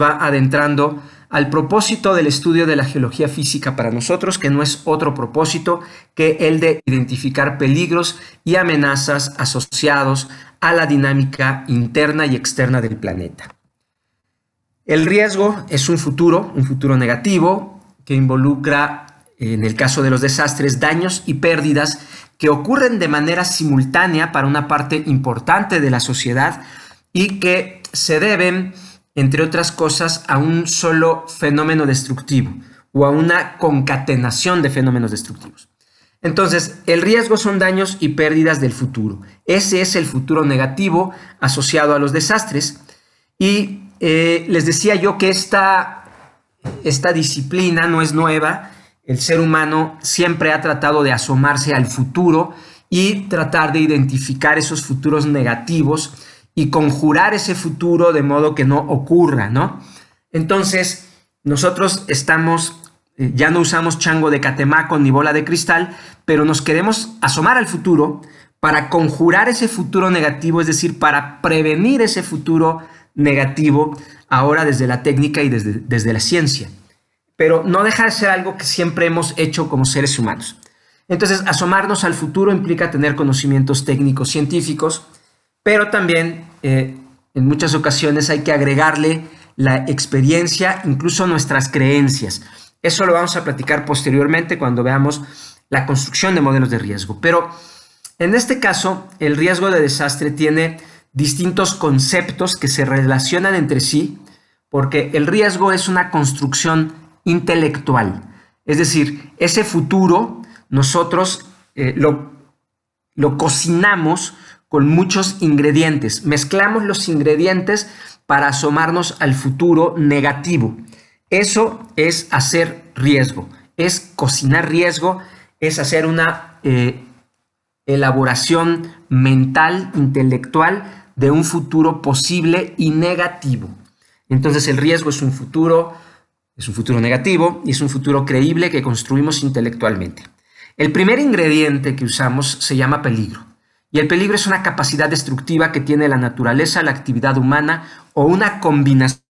va adentrando al propósito del estudio de la geología física para nosotros, que no es otro propósito que el de identificar peligros y amenazas asociados a la dinámica interna y externa del planeta. El riesgo es un futuro, un futuro negativo, que involucra, en el caso de los desastres, daños y pérdidas que ocurren de manera simultánea para una parte importante de la sociedad y que se deben entre otras cosas, a un solo fenómeno destructivo o a una concatenación de fenómenos destructivos. Entonces, el riesgo son daños y pérdidas del futuro. Ese es el futuro negativo asociado a los desastres. Y eh, les decía yo que esta, esta disciplina no es nueva. El ser humano siempre ha tratado de asomarse al futuro y tratar de identificar esos futuros negativos y conjurar ese futuro de modo que no ocurra, ¿no? Entonces, nosotros estamos, eh, ya no usamos chango de catemaco ni bola de cristal, pero nos queremos asomar al futuro para conjurar ese futuro negativo, es decir, para prevenir ese futuro negativo ahora desde la técnica y desde, desde la ciencia. Pero no deja de ser algo que siempre hemos hecho como seres humanos. Entonces, asomarnos al futuro implica tener conocimientos técnicos científicos, pero también eh, en muchas ocasiones hay que agregarle la experiencia, incluso nuestras creencias. Eso lo vamos a platicar posteriormente cuando veamos la construcción de modelos de riesgo. Pero en este caso, el riesgo de desastre tiene distintos conceptos que se relacionan entre sí, porque el riesgo es una construcción intelectual. Es decir, ese futuro nosotros eh, lo, lo cocinamos con muchos ingredientes. Mezclamos los ingredientes para asomarnos al futuro negativo. Eso es hacer riesgo, es cocinar riesgo, es hacer una eh, elaboración mental, intelectual de un futuro posible y negativo. Entonces el riesgo es un futuro, es un futuro negativo y es un futuro creíble que construimos intelectualmente. El primer ingrediente que usamos se llama peligro. Y el peligro es una capacidad destructiva que tiene la naturaleza, la actividad humana o una combinación.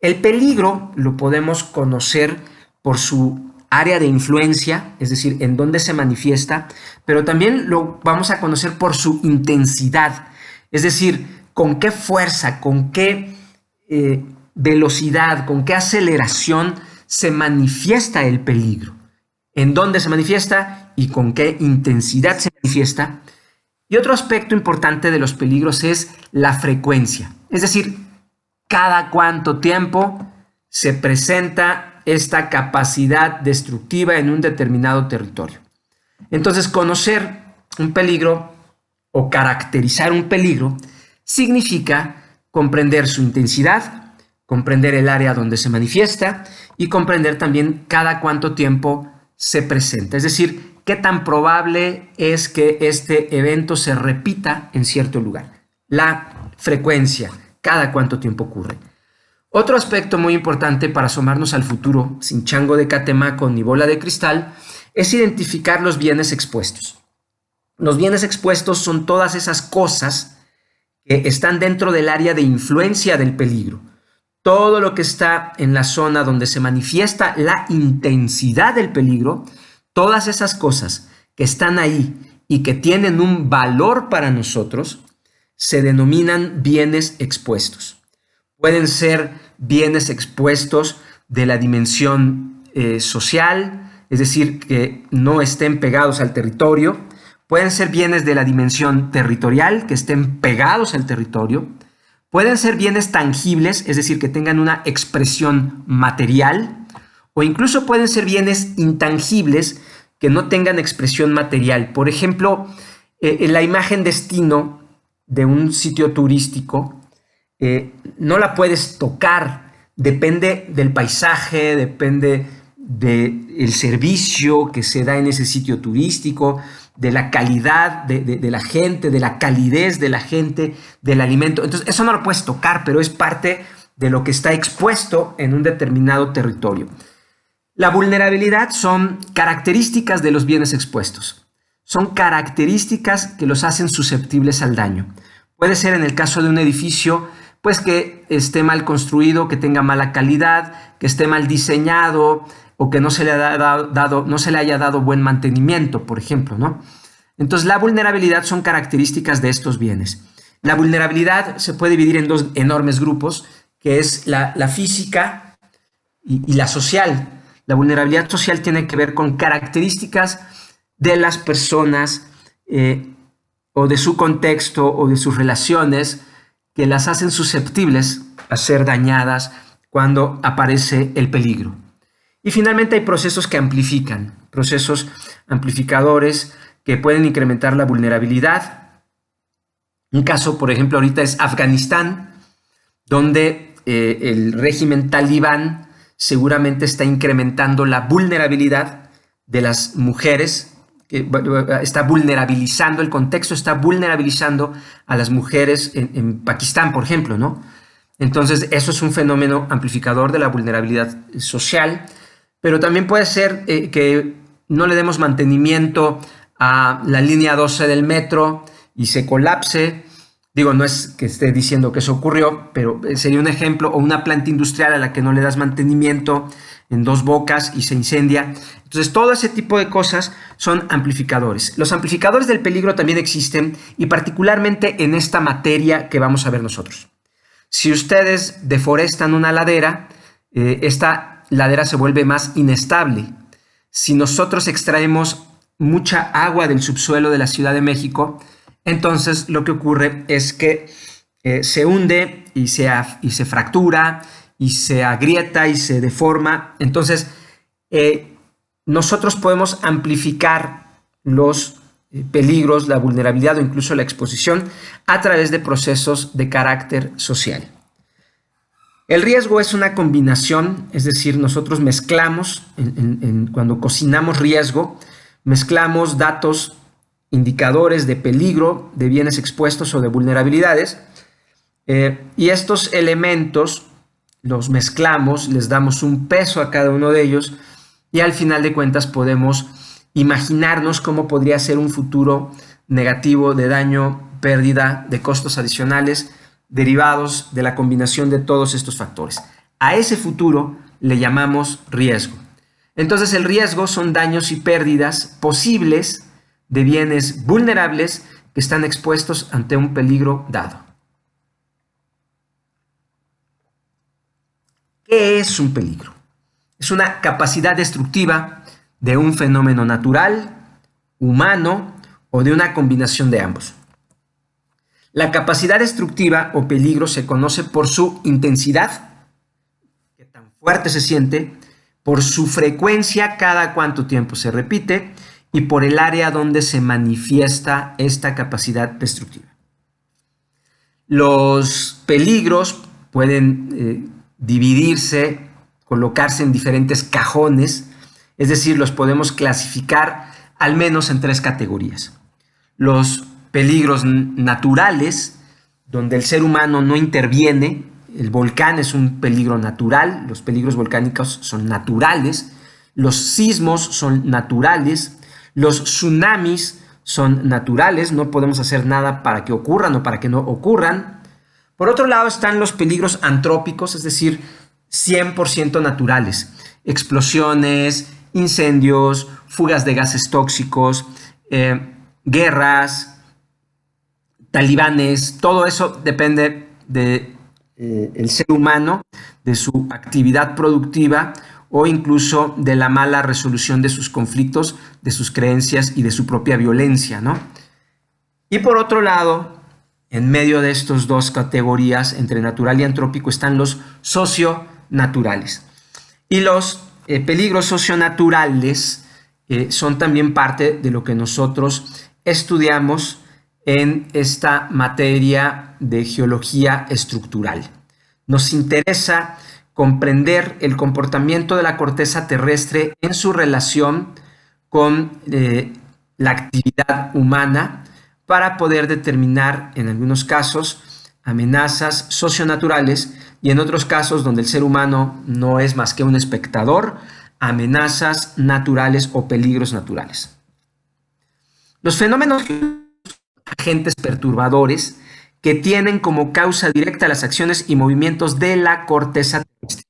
El peligro lo podemos conocer por su área de influencia, es decir, en dónde se manifiesta, pero también lo vamos a conocer por su intensidad, es decir, con qué fuerza, con qué eh, velocidad, con qué aceleración se manifiesta el peligro en dónde se manifiesta y con qué intensidad se manifiesta. Y otro aspecto importante de los peligros es la frecuencia, es decir, cada cuánto tiempo se presenta esta capacidad destructiva en un determinado territorio. Entonces, conocer un peligro o caracterizar un peligro significa comprender su intensidad, comprender el área donde se manifiesta y comprender también cada cuánto tiempo se presenta. Es decir, qué tan probable es que este evento se repita en cierto lugar. La frecuencia, cada cuánto tiempo ocurre. Otro aspecto muy importante para asomarnos al futuro, sin chango de catemaco ni bola de cristal, es identificar los bienes expuestos. Los bienes expuestos son todas esas cosas que están dentro del área de influencia del peligro, todo lo que está en la zona donde se manifiesta la intensidad del peligro, todas esas cosas que están ahí y que tienen un valor para nosotros, se denominan bienes expuestos. Pueden ser bienes expuestos de la dimensión eh, social, es decir, que no estén pegados al territorio. Pueden ser bienes de la dimensión territorial, que estén pegados al territorio Pueden ser bienes tangibles, es decir, que tengan una expresión material, o incluso pueden ser bienes intangibles que no tengan expresión material. Por ejemplo, eh, la imagen destino de un sitio turístico eh, no la puedes tocar, depende del paisaje, depende del servicio que se da en ese sitio turístico, de la calidad de, la gente, de la calidez de la gente, del alimento. Entonces, eso no lo puedes tocar, pero es parte de lo que está expuesto en un determinado territorio. La vulnerabilidad son características de los bienes expuestos. Son características que los hacen susceptibles al daño. Puede ser en el caso de un edificio, pues que esté mal construido, que tenga mala calidad, que esté mal diseñado, o que no se le, ha dado, no se le haya dado buen mantenimiento, por ejemplo, ¿no? Entonces, la vulnerabilidad son características de estos bienes. La vulnerabilidad se puede dividir en dos enormes grupos, que es la, física y, la social. La vulnerabilidad social tiene que ver con características de las personas eh, o de su contexto o de sus relaciones que las hacen susceptibles a ser dañadas cuando aparece el peligro. Y finalmente hay procesos que amplifican, procesos amplificadores que pueden incrementar la vulnerabilidad. Un caso, por ejemplo, ahorita es Afganistán, donde eh, el régimen talibán seguramente está incrementando la vulnerabilidad de las mujeres, está vulnerabilizando el contexto, está vulnerabilizando a las mujeres en, en Pakistán, por ejemplo, ¿no? Entonces, eso es un fenómeno amplificador de la vulnerabilidad social pero también puede ser eh, que no le demos mantenimiento a la línea 12 del metro y se colapse. Digo, no es que esté diciendo que eso ocurrió, pero eh, sería un ejemplo, o una planta industrial a la que no le das mantenimiento en dos bocas y se incendia. Entonces, todo ese tipo de cosas son amplificadores. Los amplificadores del peligro también existen y particularmente en esta materia que vamos a ver nosotros. Si ustedes deforestan una ladera, está eh, esta ladera se vuelve más inestable. Si nosotros extraemos mucha agua del subsuelo de la Ciudad de México, entonces lo que ocurre es que eh, se hunde y se, y se fractura y se agrieta y se deforma. Entonces, eh, nosotros podemos amplificar los eh, peligros, la vulnerabilidad o incluso la exposición a través de procesos de carácter social. El riesgo es una combinación, es decir, nosotros mezclamos, cuando cocinamos riesgo, mezclamos datos, indicadores de peligro, de bienes expuestos o de vulnerabilidades, eh, y estos elementos los mezclamos, les damos un peso a cada uno de ellos, y al final de cuentas podemos imaginarnos cómo podría ser un futuro negativo de daño, pérdida, de costos adicionales, derivados de la combinación de todos estos factores. A ese futuro le llamamos riesgo. Entonces el riesgo son daños y pérdidas posibles de bienes vulnerables que están expuestos ante un peligro dado. ¿Qué es un peligro? Es una capacidad destructiva de un fenómeno natural, humano o de una combinación de ambos. La capacidad destructiva o peligro se conoce por su intensidad, que tan fuerte se siente, por su frecuencia, cada cuánto tiempo se repite, y por el área donde se manifiesta esta capacidad destructiva. Los peligros pueden eh, dividirse, colocarse en diferentes cajones, es decir, los podemos clasificar al menos en tres categorías. Los peligros naturales donde el ser humano no interviene. El volcán es un peligro natural, los peligros volcánicos son naturales, los sismos son naturales, los tsunamis son naturales, no podemos hacer nada para que ocurran o para que no ocurran. Por otro lado están los peligros antrópicos, es decir, 100% naturales, explosiones, incendios, fugas de gases tóxicos, eh, guerras, talibanes, todo eso depende del eh, ser humano, de su actividad productiva o incluso de la mala resolución de sus conflictos, de sus creencias y de su propia violencia, ¿no? Y por otro lado, en medio de estas dos categorías, entre natural y antrópico, están los socionaturales. Y los eh, peligros socionaturales eh, son también parte de lo que nosotros estudiamos en esta materia de geología estructural. Nos interesa comprender el comportamiento de la corteza terrestre en su relación con eh, la actividad humana para poder determinar en algunos casos amenazas socionaturales y en otros casos donde el ser humano no es más que un espectador, amenazas naturales o peligros naturales. Los fenómenos agentes perturbadores que tienen como causa directa las acciones y movimientos de la corteza terrestre.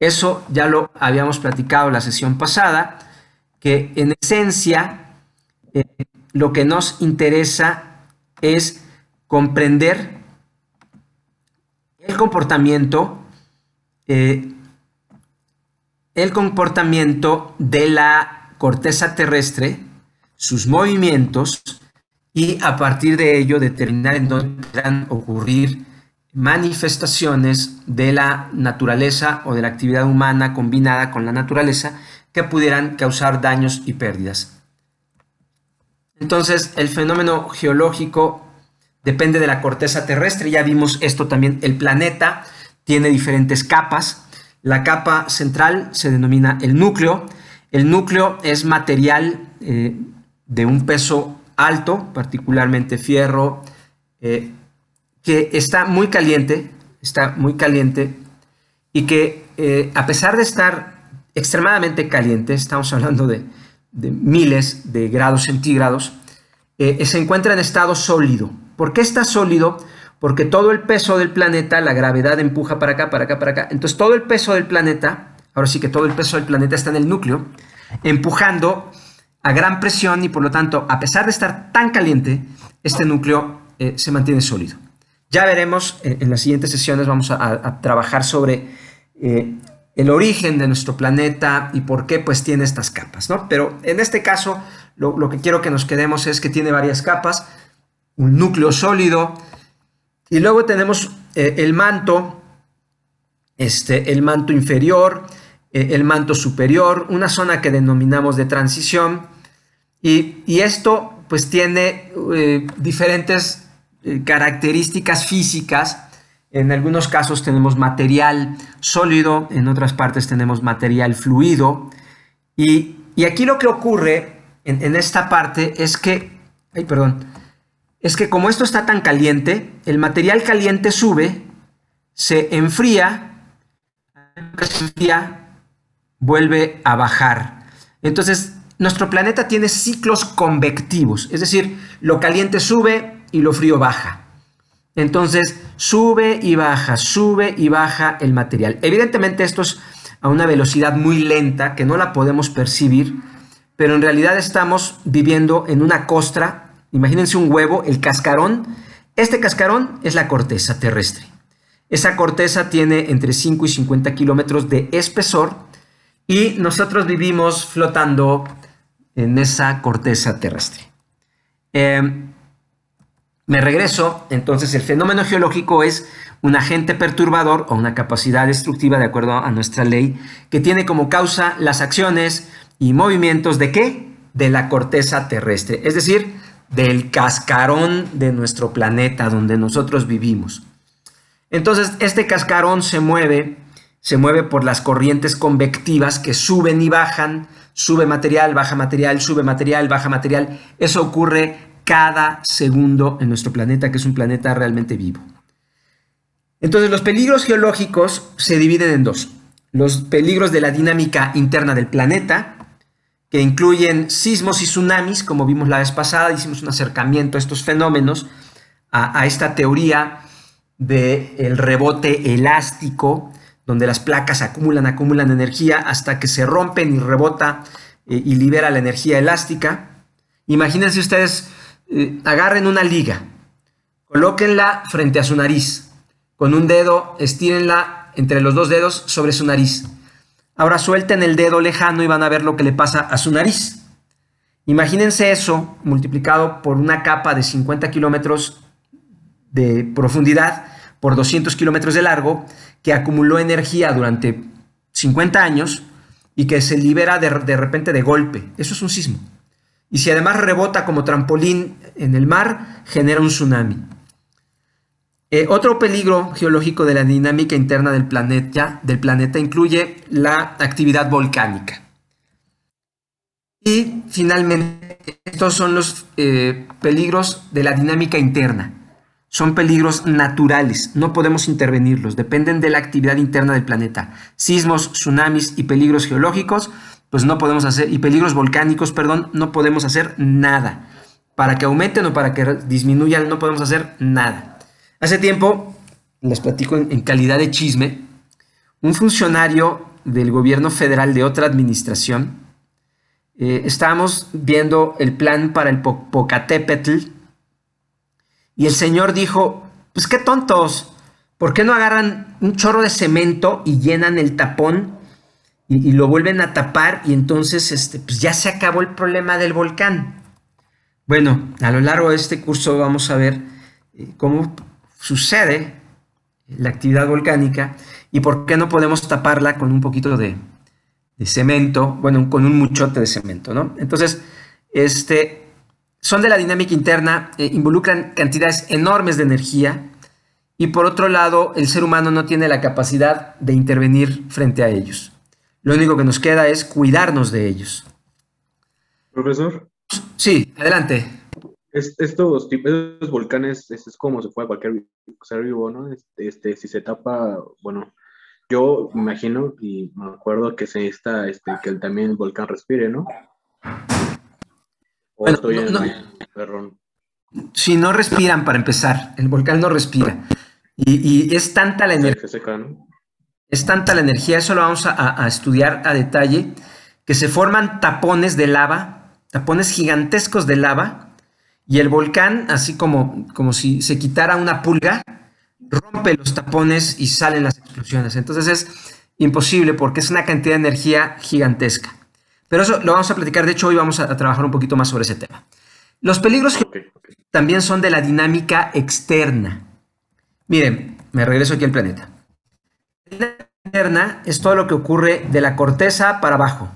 Eso ya lo habíamos platicado la sesión pasada, que en esencia eh, lo que nos interesa es comprender el comportamiento, eh, el comportamiento de la corteza terrestre, sus movimientos, y a partir de ello determinar en dónde podrán ocurrir manifestaciones de la naturaleza o de la actividad humana combinada con la naturaleza que pudieran causar daños y pérdidas. Entonces, el fenómeno geológico depende de la corteza terrestre, ya vimos esto también, el planeta tiene diferentes capas, la capa central se denomina el núcleo, el núcleo es material eh, de un peso alto, particularmente fierro, eh, que está muy caliente, está muy caliente, y que eh, a pesar de estar extremadamente caliente, estamos hablando de, miles de grados centígrados, eh, se encuentra en estado sólido. ¿Por qué está sólido? Porque todo el peso del planeta, la gravedad empuja para acá, para acá, para acá. Entonces todo el peso del planeta, ahora sí que todo el peso del planeta está en el núcleo, empujando a gran presión y por lo tanto, a pesar de estar tan caliente, este núcleo eh, se mantiene sólido. Ya veremos, eh, en las siguientes sesiones vamos a, trabajar sobre eh, el origen de nuestro planeta y por qué pues tiene estas capas, Pero en este caso lo, que quiero que nos quedemos es que tiene varias capas, un núcleo sólido y luego tenemos el manto, este, el manto inferior, el manto superior, una zona que denominamos de transición y, esto pues tiene eh, diferentes eh, características físicas. En algunos casos tenemos material sólido, en otras partes tenemos material fluido. Y, aquí lo que ocurre en, esta parte es que, ay, perdón, es que como esto está tan caliente, el material caliente sube, se enfría, se enfría vuelve a bajar. Entonces, nuestro planeta tiene ciclos convectivos, es decir, lo caliente sube y lo frío baja. Entonces, sube y baja, sube y baja el material. Evidentemente esto es a una velocidad muy lenta que no la podemos percibir, pero en realidad estamos viviendo en una costra. Imagínense un huevo, el cascarón. Este cascarón es la corteza terrestre. Esa corteza tiene entre 5 y 50 kilómetros de espesor y nosotros vivimos flotando en esa corteza terrestre. Eh, me regreso, entonces el fenómeno geológico es un agente perturbador o una capacidad destructiva de acuerdo a nuestra ley que tiene como causa las acciones y movimientos de qué? De la corteza terrestre, es decir, del cascarón de nuestro planeta donde nosotros vivimos. Entonces, este cascarón se mueve, se mueve por las corrientes convectivas que suben y bajan sube material, baja material, sube material, baja material. Eso ocurre cada segundo en nuestro planeta, que es un planeta realmente vivo. Entonces los peligros geológicos se dividen en dos. Los peligros de la dinámica interna del planeta, que incluyen sismos y tsunamis, como vimos la vez pasada, hicimos un acercamiento a estos fenómenos, a, esta teoría del rebote elástico donde las placas acumulan, acumulan energía hasta que se rompen y rebota eh, y libera la energía elástica. Imagínense ustedes, eh, agarren una liga, colóquenla frente a su nariz, con un dedo estírenla entre los dos dedos sobre su nariz. Ahora suelten el dedo lejano y van a ver lo que le pasa a su nariz. Imagínense eso multiplicado por una capa de 50 kilómetros de profundidad por 200 kilómetros de largo que acumuló energía durante 50 años y que se libera de, repente de golpe. Eso es un sismo. Y si además rebota como trampolín en el mar, genera un tsunami. Eh, otro peligro geológico de la dinámica interna del planeta, del planeta incluye la actividad volcánica. Y finalmente, estos son los eh, peligros de la dinámica interna. Son peligros naturales, no podemos intervenirlos, dependen de la actividad interna del planeta. Sismos, tsunamis y peligros geológicos, pues no podemos hacer, y peligros volcánicos, perdón, no podemos hacer nada. Para que aumenten o para que disminuyan, no podemos hacer nada. Hace tiempo, les platico en calidad de chisme, un funcionario del gobierno federal de otra administración, estamos eh, estábamos viendo el plan para el Pocatépetl, y el Señor dijo, pues qué tontos, ¿por qué no agarran un chorro de cemento y llenan el tapón y, lo vuelven a tapar y entonces este, pues ya se acabó el problema del volcán? Bueno, a lo largo de este curso vamos a ver eh, cómo sucede la actividad volcánica y por qué no podemos taparla con un poquito de, de cemento, bueno, con un muchote de cemento, ¿no? Entonces, este, son de la dinámica interna, eh, involucran cantidades enormes de energía y por otro lado el ser humano no tiene la capacidad de intervenir frente a ellos. Lo único que nos queda es cuidarnos de ellos. Profesor. Sí, adelante. estos tipos volcanes es, es, como se puede cualquier ser vivo, ¿no? Este, este, si se tapa, bueno, yo imagino y me acuerdo que se está, este, que también el volcán respire, ¿no? Si no, respiran para empezar. El volcán no respira. Y, es tanta la energía. Es tanta la energía, eso lo vamos a, estudiar a detalle, que se forman tapones de lava, tapones gigantescos de lava, y el volcán, así como, como si se quitara una pulga, rompe los tapones y salen las explosiones. Entonces es imposible porque es una cantidad de energía gigantesca. Pero eso lo vamos a platicar. De hecho, hoy vamos a, trabajar un poquito más sobre ese tema. Los peligros también son de la dinámica externa. Miren, me regreso aquí al planeta. La interna es todo lo que ocurre de la corteza para abajo.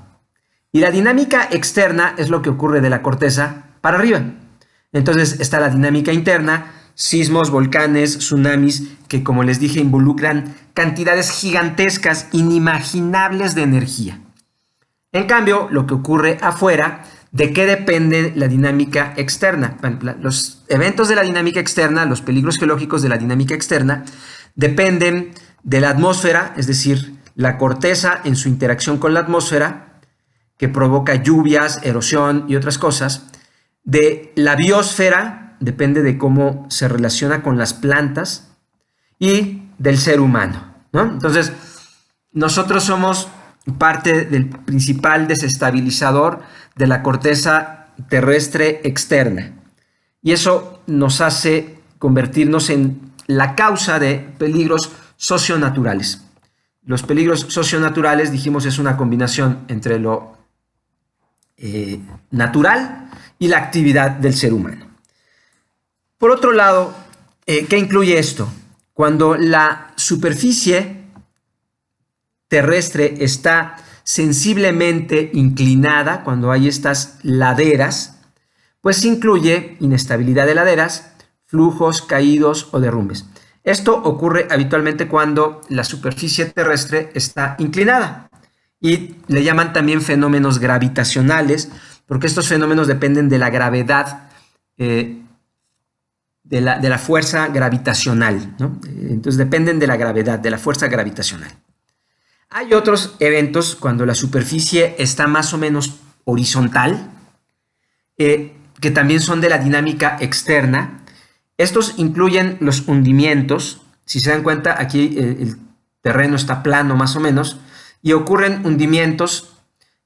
Y la dinámica externa es lo que ocurre de la corteza para arriba. Entonces está la dinámica interna, sismos, volcanes, tsunamis, que como les dije involucran cantidades gigantescas, inimaginables de energía. En cambio, lo que ocurre afuera, ¿de qué depende la dinámica externa? Los eventos de la dinámica externa, los peligros geológicos de la dinámica externa, dependen de la atmósfera, es decir, la corteza en su interacción con la atmósfera, que provoca lluvias, erosión y otras cosas, de la biosfera, depende de cómo se relaciona con las plantas, y del ser humano. Entonces, nosotros somos parte del principal desestabilizador de la corteza terrestre externa. Y eso nos hace convertirnos en la causa de peligros socionaturales. Los peligros socionaturales, dijimos, es una combinación entre lo eh, natural y la actividad del ser humano. Por otro lado, eh, ¿qué incluye esto? Cuando la superficie terrestre está sensiblemente inclinada cuando hay estas laderas, pues incluye inestabilidad de laderas, flujos, caídos o derrumbes. Esto ocurre habitualmente cuando la superficie terrestre está inclinada y le llaman también fenómenos gravitacionales, porque estos fenómenos dependen de la gravedad, eh, de, la, de, la, fuerza gravitacional, ¿no? Entonces dependen de la gravedad, de la fuerza gravitacional. Hay otros eventos cuando la superficie está más o menos horizontal, eh, que también son de la dinámica externa. Estos incluyen los hundimientos. Si se dan cuenta, aquí eh, el terreno está plano más o menos. Y ocurren hundimientos,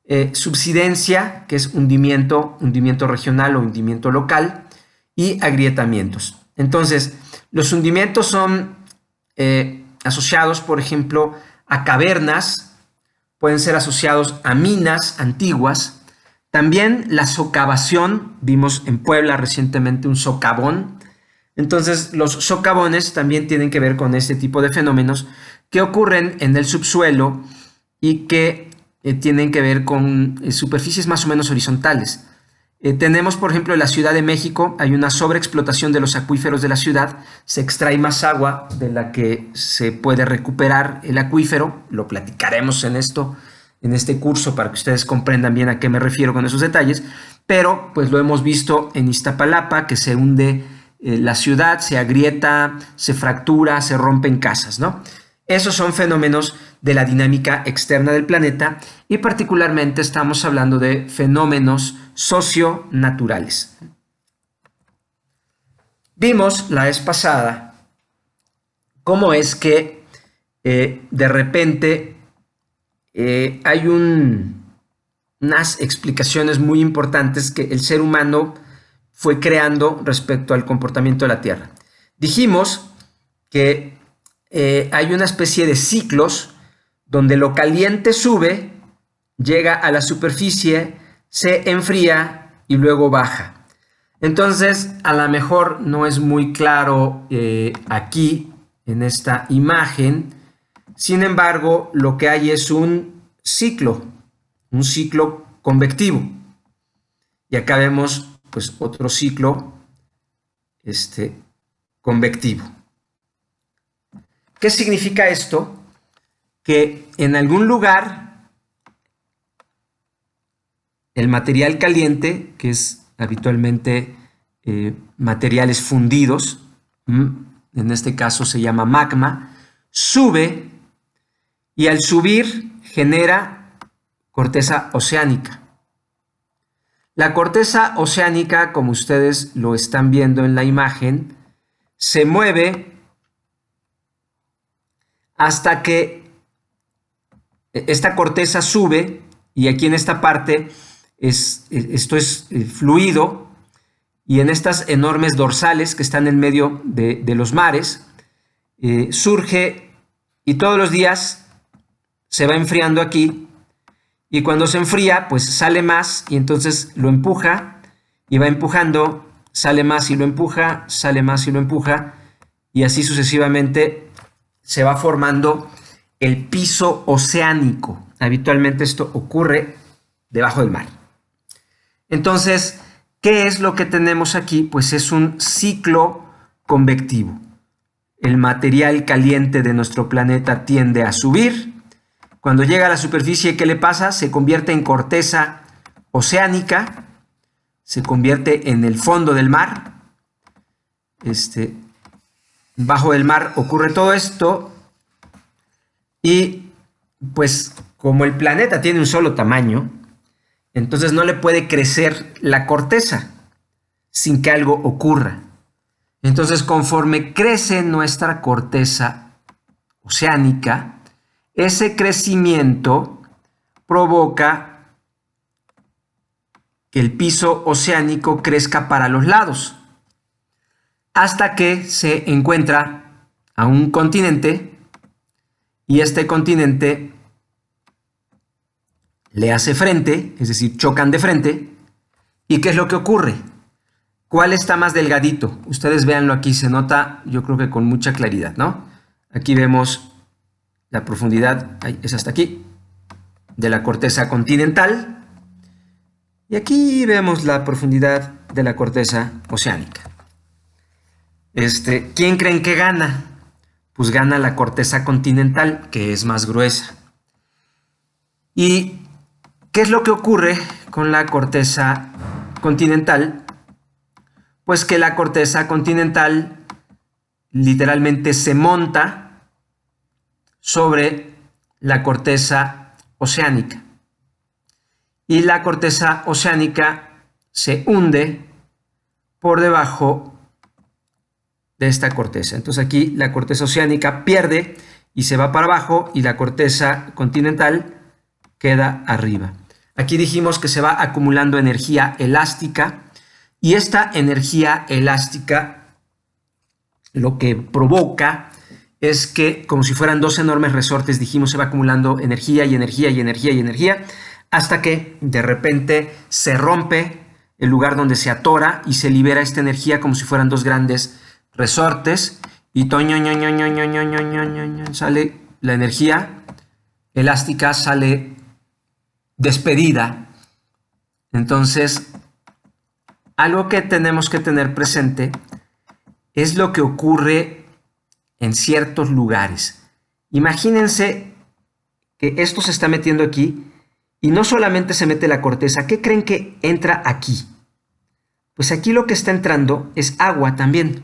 eh, subsidencia, que es hundimiento, hundimiento regional o hundimiento local, y agrietamientos. Entonces, los hundimientos son asociados, por ejemplo, a cavernas, pueden ser asociados a minas antiguas. También la socavación, vimos en Puebla recientemente un socavón. Entonces los socavones también tienen que ver con este tipo de fenómenos que ocurren en el subsuelo y que eh, tienen que ver con eh, superficies más o menos horizontales. Eh, tenemos, por ejemplo, en la Ciudad de México, hay una sobreexplotación de los acuíferos de la ciudad, se extrae más agua de la que se puede recuperar el acuífero, lo platicaremos en esto, en este curso, para que ustedes comprendan bien a qué me refiero con esos detalles, pero pues lo hemos visto en Iztapalapa, que se hunde eh, la ciudad, se agrieta, se fractura, se rompen casas, ¿no? Esos son fenómenos de la dinámica externa del planeta y particularmente estamos hablando de fenómenos socio-naturales. Vimos la vez pasada cómo es que eh, de repente eh, hay un, unas explicaciones muy importantes que el ser humano fue creando respecto al comportamiento de la Tierra. Dijimos que eh, hay una especie de ciclos donde lo caliente sube, llega a la superficie, se enfría y luego baja. Entonces, a lo mejor no es muy claro eh, aquí en esta imagen. Sin embargo, lo que hay es un ciclo, un ciclo convectivo. Y acá vemos pues otro ciclo este, convectivo. ¿Qué significa esto? Que en algún lugar el material caliente, que es habitualmente eh, materiales fundidos, en este caso se llama magma, sube y al subir genera corteza oceánica. La corteza oceánica, como ustedes lo están viendo en la imagen, se mueve hasta que e-, esta corteza sube y aquí en esta parte es, eh, esto es eh, fluido, y en estas enormes dorsales que están en medio de, los mares, eh, surge y todos los días se va enfriando aquí, y cuando se enfría, pues sale más y entonces lo empuja, y va empujando, sale más y lo empuja, sale más y lo empuja, y así sucesivamente se va formando el piso oceánico. Habitualmente esto ocurre debajo del mar. Entonces, ¿qué es lo que tenemos aquí? Pues es un ciclo convectivo. El material caliente de nuestro planeta tiende a subir. Cuando llega a la superficie, ¿qué le pasa? Se convierte en corteza oceánica, se convierte en el fondo del mar. Este, bajo el mar ocurre todo esto y pues como el planeta tiene un solo tamaño, entonces no le puede crecer la corteza sin que algo ocurra. Entonces conforme crece nuestra corteza oceánica, ese crecimiento provoca que el piso oceánico crezca para los lados, hasta que se encuentra a un continente y este continente le hace frente, es decir, chocan de frente. ¿Y qué es lo que ocurre? ¿Cuál está más delgadito? Ustedes véanlo aquí, se nota yo creo que con mucha claridad, ¿no? Aquí vemos la profundidad, es hasta aquí, de la corteza continental. Y aquí vemos la profundidad de la corteza oceánica. Este, ¿Quién creen que gana? Pues gana la corteza continental, que es más gruesa. Y ¿Qué es lo que ocurre con la corteza continental? Pues que la corteza continental literalmente se monta sobre la corteza oceánica. Y la corteza oceánica se hunde por debajo de esta corteza. Entonces aquí la corteza oceánica pierde y se va para abajo y la corteza continental queda arriba. Aquí dijimos que se va acumulando energía elástica y esta energía elástica lo que provoca es que, como si fueran dos enormes resortes, dijimos, se va acumulando energía y energía y energía y energía, hasta que de repente se rompe el lugar donde se atora y se libera esta energía como si fueran dos grandes resortes y toño, sale la energía elástica, sale despedida. Entonces, algo que tenemos que tener presente es lo que ocurre en ciertos lugares. Imagínense que esto se está metiendo aquí y no solamente se mete la corteza, ¿qué creen que entra aquí? Pues aquí lo que está entrando es agua también.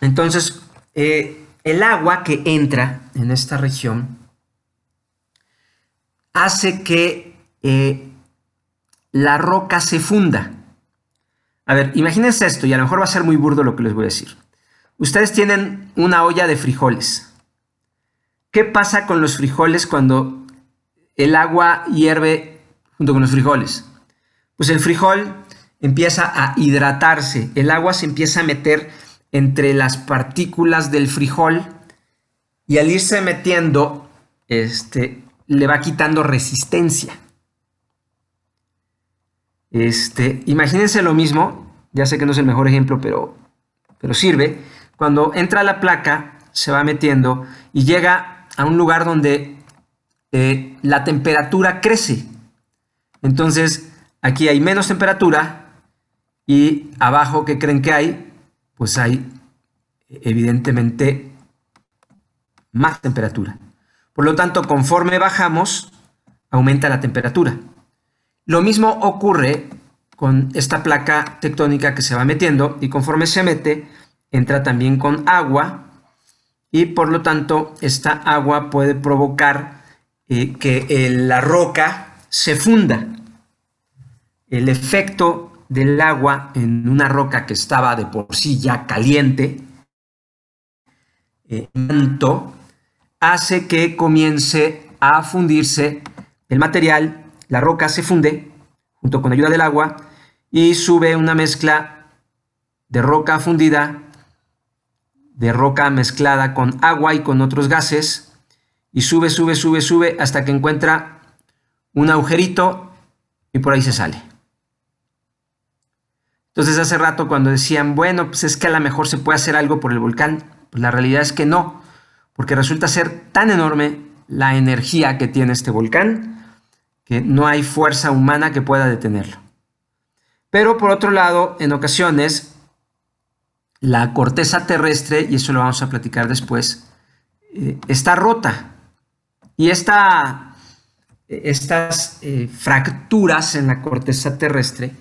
Entonces, eh, el agua que entra en esta región hace que eh, la roca se funda. A ver, imagínense esto, y a lo mejor va a ser muy burdo lo que les voy a decir. Ustedes tienen una olla de frijoles. ¿Qué pasa con los frijoles cuando el agua hierve junto con los frijoles? Pues el frijol empieza a hidratarse, el agua se empieza a meter entre las partículas del frijol y al irse metiendo, este, le va quitando resistencia. Este, imagínense lo mismo, ya sé que no es el mejor ejemplo, pero, pero sirve. Cuando entra la placa, se va metiendo y llega a un lugar donde eh, la temperatura crece. Entonces, aquí hay menos temperatura y abajo, ¿qué creen que hay? Pues hay, evidentemente, más temperatura. Por lo tanto, conforme bajamos, aumenta la temperatura. Lo mismo ocurre con esta placa tectónica que se va metiendo y conforme se mete, entra también con agua y por lo tanto esta agua puede provocar eh, que eh, la roca se funda. El efecto del agua en una roca que estaba de por sí ya caliente, eh, tanto hace que comience a fundirse el material, la roca se funde junto con ayuda del agua y sube una mezcla de roca fundida, de roca mezclada con agua y con otros gases y sube, sube, sube, sube hasta que encuentra un agujerito y por ahí se sale. Entonces hace rato cuando decían, bueno, pues es que a lo mejor se puede hacer algo por el volcán, pues la realidad es que no porque resulta ser tan enorme la energía que tiene este volcán que no hay fuerza humana que pueda detenerlo. Pero por otro lado, en ocasiones, la corteza terrestre, y eso lo vamos a platicar después, eh, está rota. Y estas eh, fracturas en la corteza terrestre,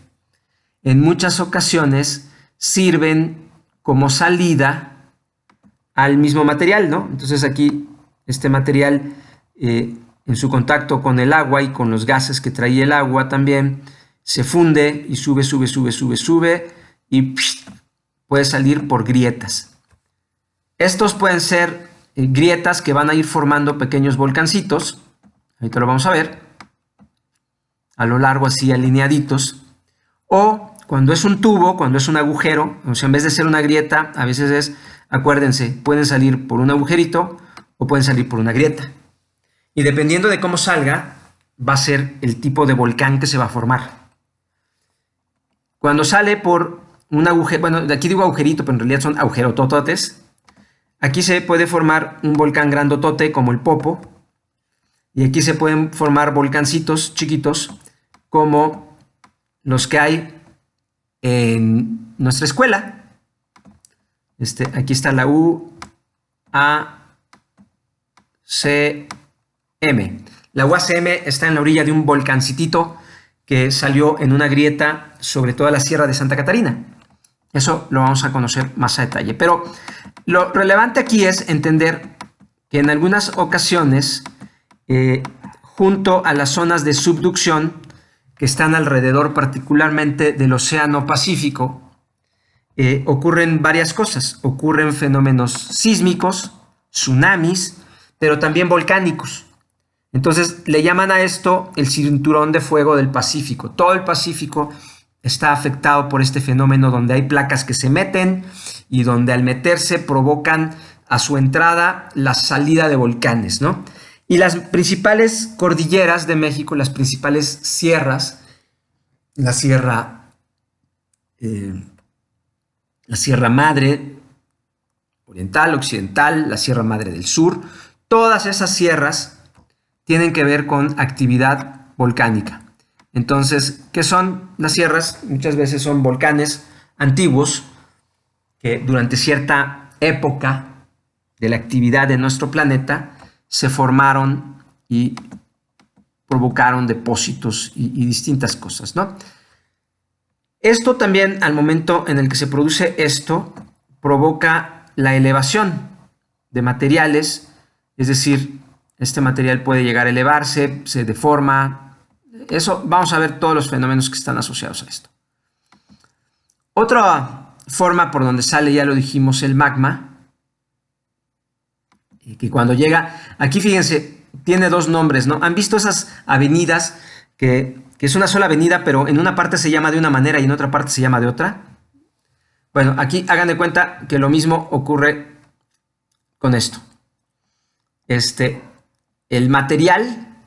en muchas ocasiones, sirven como salida al mismo material, ¿no? Entonces aquí este material eh, en su contacto con el agua y con los gases que traía el agua también se funde y sube, sube, sube, sube, sube y puede salir por grietas. Estos pueden ser eh, grietas que van a ir formando pequeños volcancitos, ahorita lo vamos a ver, a lo largo así alineaditos, o cuando es un tubo, cuando es un agujero, o sea, en vez de ser una grieta, a veces es Acuérdense, pueden salir por un agujerito o pueden salir por una grieta. Y dependiendo de cómo salga, va a ser el tipo de volcán que se va a formar. Cuando sale por un agujero, bueno, de aquí digo agujerito, pero en realidad son agujerototes. aquí se puede formar un volcán grandotote como el Popo, y aquí se pueden formar volcancitos chiquitos como los que hay en nuestra escuela, este, aquí está la U, A, C, M. La UACM está en la orilla de un volcancitito que salió en una grieta sobre toda la Sierra de Santa Catarina. Eso lo vamos a conocer más a detalle. Pero lo relevante aquí es entender que en algunas ocasiones, eh, junto a las zonas de subducción que están alrededor particularmente del Océano Pacífico, eh, ocurren varias cosas. Ocurren fenómenos sísmicos, tsunamis, pero también volcánicos. Entonces le llaman a esto el cinturón de fuego del Pacífico. Todo el Pacífico está afectado por este fenómeno donde hay placas que se meten y donde al meterse provocan a su entrada la salida de volcanes, ¿no? Y las principales cordilleras de México, las principales sierras, la sierra eh, la Sierra Madre Oriental, Occidental, la Sierra Madre del Sur, todas esas sierras tienen que ver con actividad volcánica. Entonces, ¿qué son las sierras? Muchas veces son volcanes antiguos que durante cierta época de la actividad de nuestro planeta se formaron y provocaron depósitos y, distintas cosas, ¿no? Esto también, al momento en el que se produce esto, provoca la elevación de materiales, es decir, este material puede llegar a elevarse, se deforma. Eso vamos a ver todos los fenómenos que están asociados a esto. Otra forma por donde sale, ya lo dijimos, el magma, que cuando llega, aquí fíjense, tiene dos nombres, ¿no? ¿Han visto esas avenidas que, es una sola avenida, pero en una parte se llama de una manera y en otra parte se llama de otra. Bueno, aquí hagan de cuenta que lo mismo ocurre con esto. Este, el material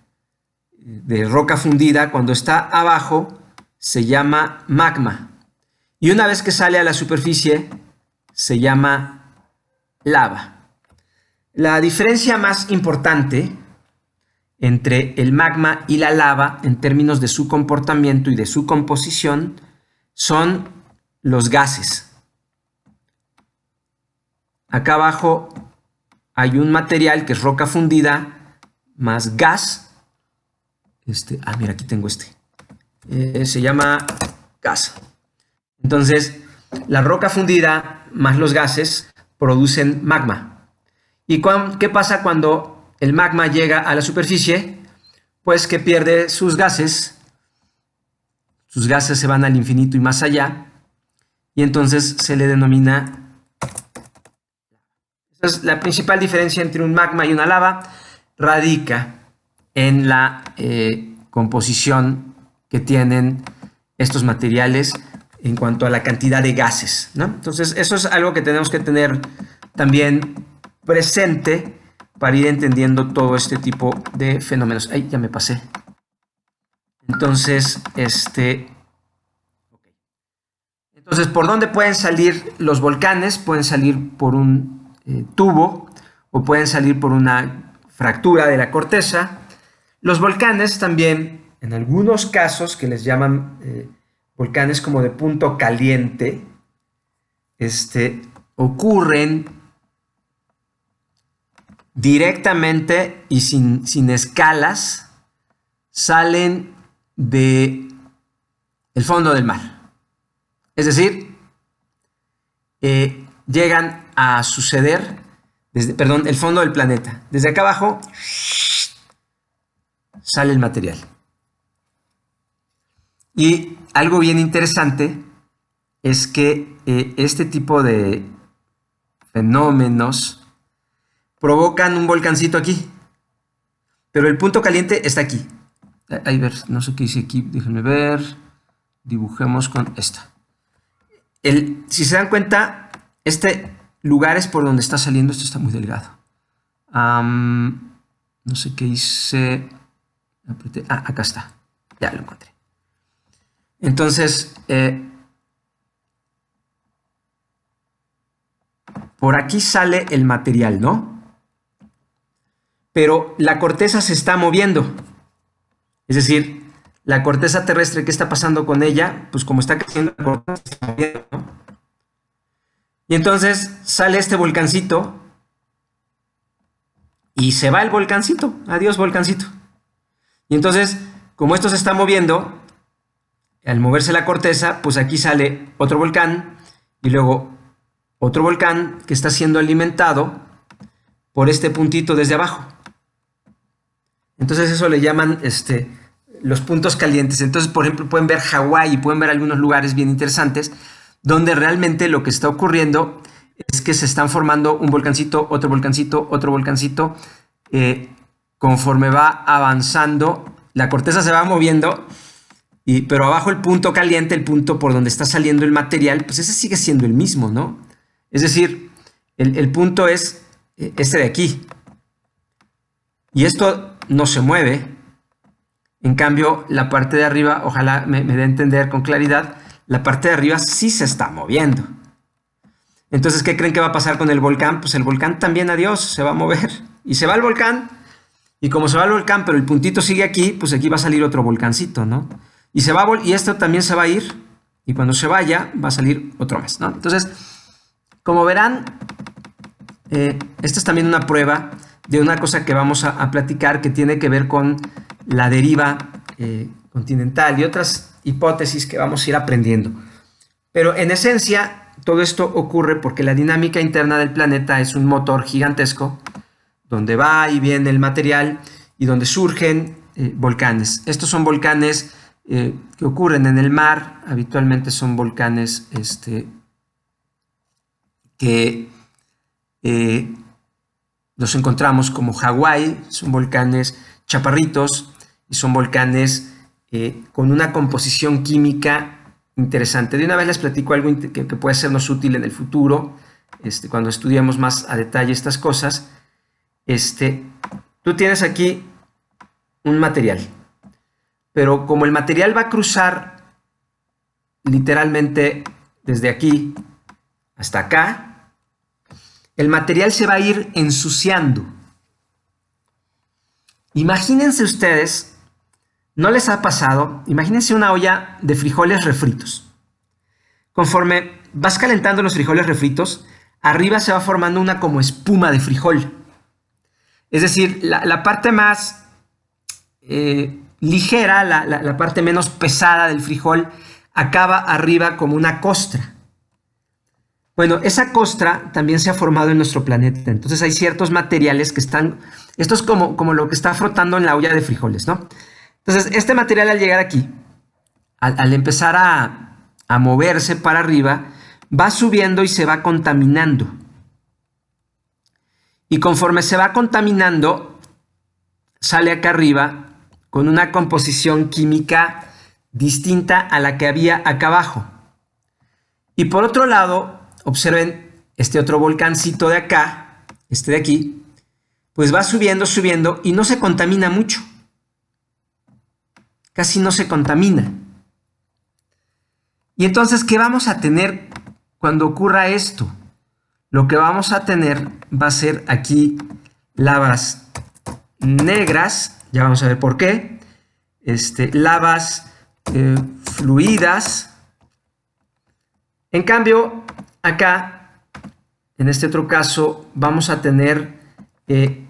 de roca fundida cuando está abajo se llama magma y una vez que sale a la superficie se llama lava. La diferencia más importante entre el magma y la lava en términos de su comportamiento y de su composición son los gases. Acá abajo hay un material que es roca fundida más gas. Este, ah, mira, aquí tengo este. Eh, se llama gas. Entonces, la roca fundida más los gases producen magma. ¿Y qué pasa cuando el magma llega a la superficie, pues que pierde sus gases, sus gases se van al infinito y más allá, y entonces se le denomina... Entonces, la principal diferencia entre un magma y una lava radica en la eh, composición que tienen estos materiales en cuanto a la cantidad de gases. ¿no? Entonces, eso es algo que tenemos que tener también presente para ir entendiendo todo este tipo de fenómenos. Ay, ya me pasé. Entonces, este... Entonces, ¿por dónde pueden salir los volcanes? Pueden salir por un eh, tubo o pueden salir por una fractura de la corteza. Los volcanes también, en algunos casos que les llaman eh, volcanes como de punto caliente, este, ocurren directamente y sin, escalas salen de el fondo del mar. Es decir, eh, llegan a suceder desde, perdón, el fondo del planeta. Desde acá abajo sale el material. Y algo bien interesante es que eh, este tipo de fenómenos provocan un volcancito aquí. Pero el punto caliente está aquí. Ahí ver, no sé qué dice aquí, déjenme ver. Dibujemos con esta. El, si se dan cuenta, este lugar es por donde está saliendo, esto está muy delgado. no sé qué hice. Ah, acá está. Ya lo encontré. Entonces, eh, por aquí sale el material, ¿no? pero la corteza se está moviendo. Es decir, la corteza terrestre, ¿qué está pasando con ella? Pues como está creciendo la corteza, se está moviendo. Y entonces sale este volcancito y se va el volcancito. Adiós, volcancito. Y entonces, como esto se está moviendo, al moverse la corteza, pues aquí sale otro volcán y luego otro volcán que está siendo alimentado por este puntito desde abajo. Entonces eso le llaman este, los puntos calientes. Entonces, por ejemplo, pueden ver Hawái pueden ver algunos lugares bien interesantes donde realmente lo que está ocurriendo es que se están formando un volcancito, otro volcancito, otro volcancito. Eh, conforme va avanzando, la corteza se va moviendo, y, pero abajo el punto caliente, el punto por donde está saliendo el material, pues ese sigue siendo el mismo, ¿no? Es decir, el, el punto es eh, este de aquí. Y esto no se mueve. En cambio, la parte de arriba, ojalá me, dé a entender con claridad, la parte de arriba sí se está moviendo. Entonces, ¿qué creen que va a pasar con el volcán? Pues el volcán también, adiós, se va a mover. Y se va el volcán, y como se va el volcán, pero el puntito sigue aquí, pues aquí va a salir otro volcancito, ¿no? Y, se va y esto también se va a ir, y cuando se vaya, va a salir otro más, ¿no? Entonces, como verán, eh, esta es también una prueba de una cosa que vamos a, platicar que tiene que ver con la deriva eh, continental y otras hipótesis que vamos a ir aprendiendo. Pero en esencia, todo esto ocurre porque la dinámica interna del planeta es un motor gigantesco donde va y viene el material y donde surgen eh, volcanes. Estos son volcanes eh, que ocurren en el mar, habitualmente son volcanes este, que nos encontramos como Hawái, son volcanes chaparritos y son volcanes eh, con una composición química interesante. De una vez les platico algo que, puede sernos útil en el futuro, este, cuando estudiemos más a detalle estas cosas. Este, tú tienes aquí un material, pero como el material va a cruzar literalmente desde aquí hasta acá, el material se va a ir ensuciando. Imagínense ustedes, no les ha pasado, imagínense una olla de frijoles refritos. Conforme vas calentando los frijoles refritos, arriba se va formando una como espuma de frijol. Es decir, la, parte más eh, ligera, la parte menos pesada del frijol, acaba arriba como una costra. Bueno, esa costra también se ha formado en nuestro planeta. Entonces hay ciertos materiales que están, esto es como, como lo que está frotando en la olla de frijoles, ¿no? Entonces, este material al llegar aquí, al, empezar a, a moverse para arriba, va subiendo y se va contaminando. Y conforme se va contaminando, sale acá arriba con una composición química distinta a la que había acá abajo. Y por otro lado, observen este otro volcancito de acá, este de aquí, pues va subiendo, subiendo y no se contamina mucho. Casi no se contamina. Y entonces, ¿qué vamos a tener cuando ocurra esto? Lo que vamos a tener va a ser aquí lavas negras, ya vamos a ver por qué, este, lavas eh, fluidas. En cambio, Acá, en este otro caso, vamos a tener eh,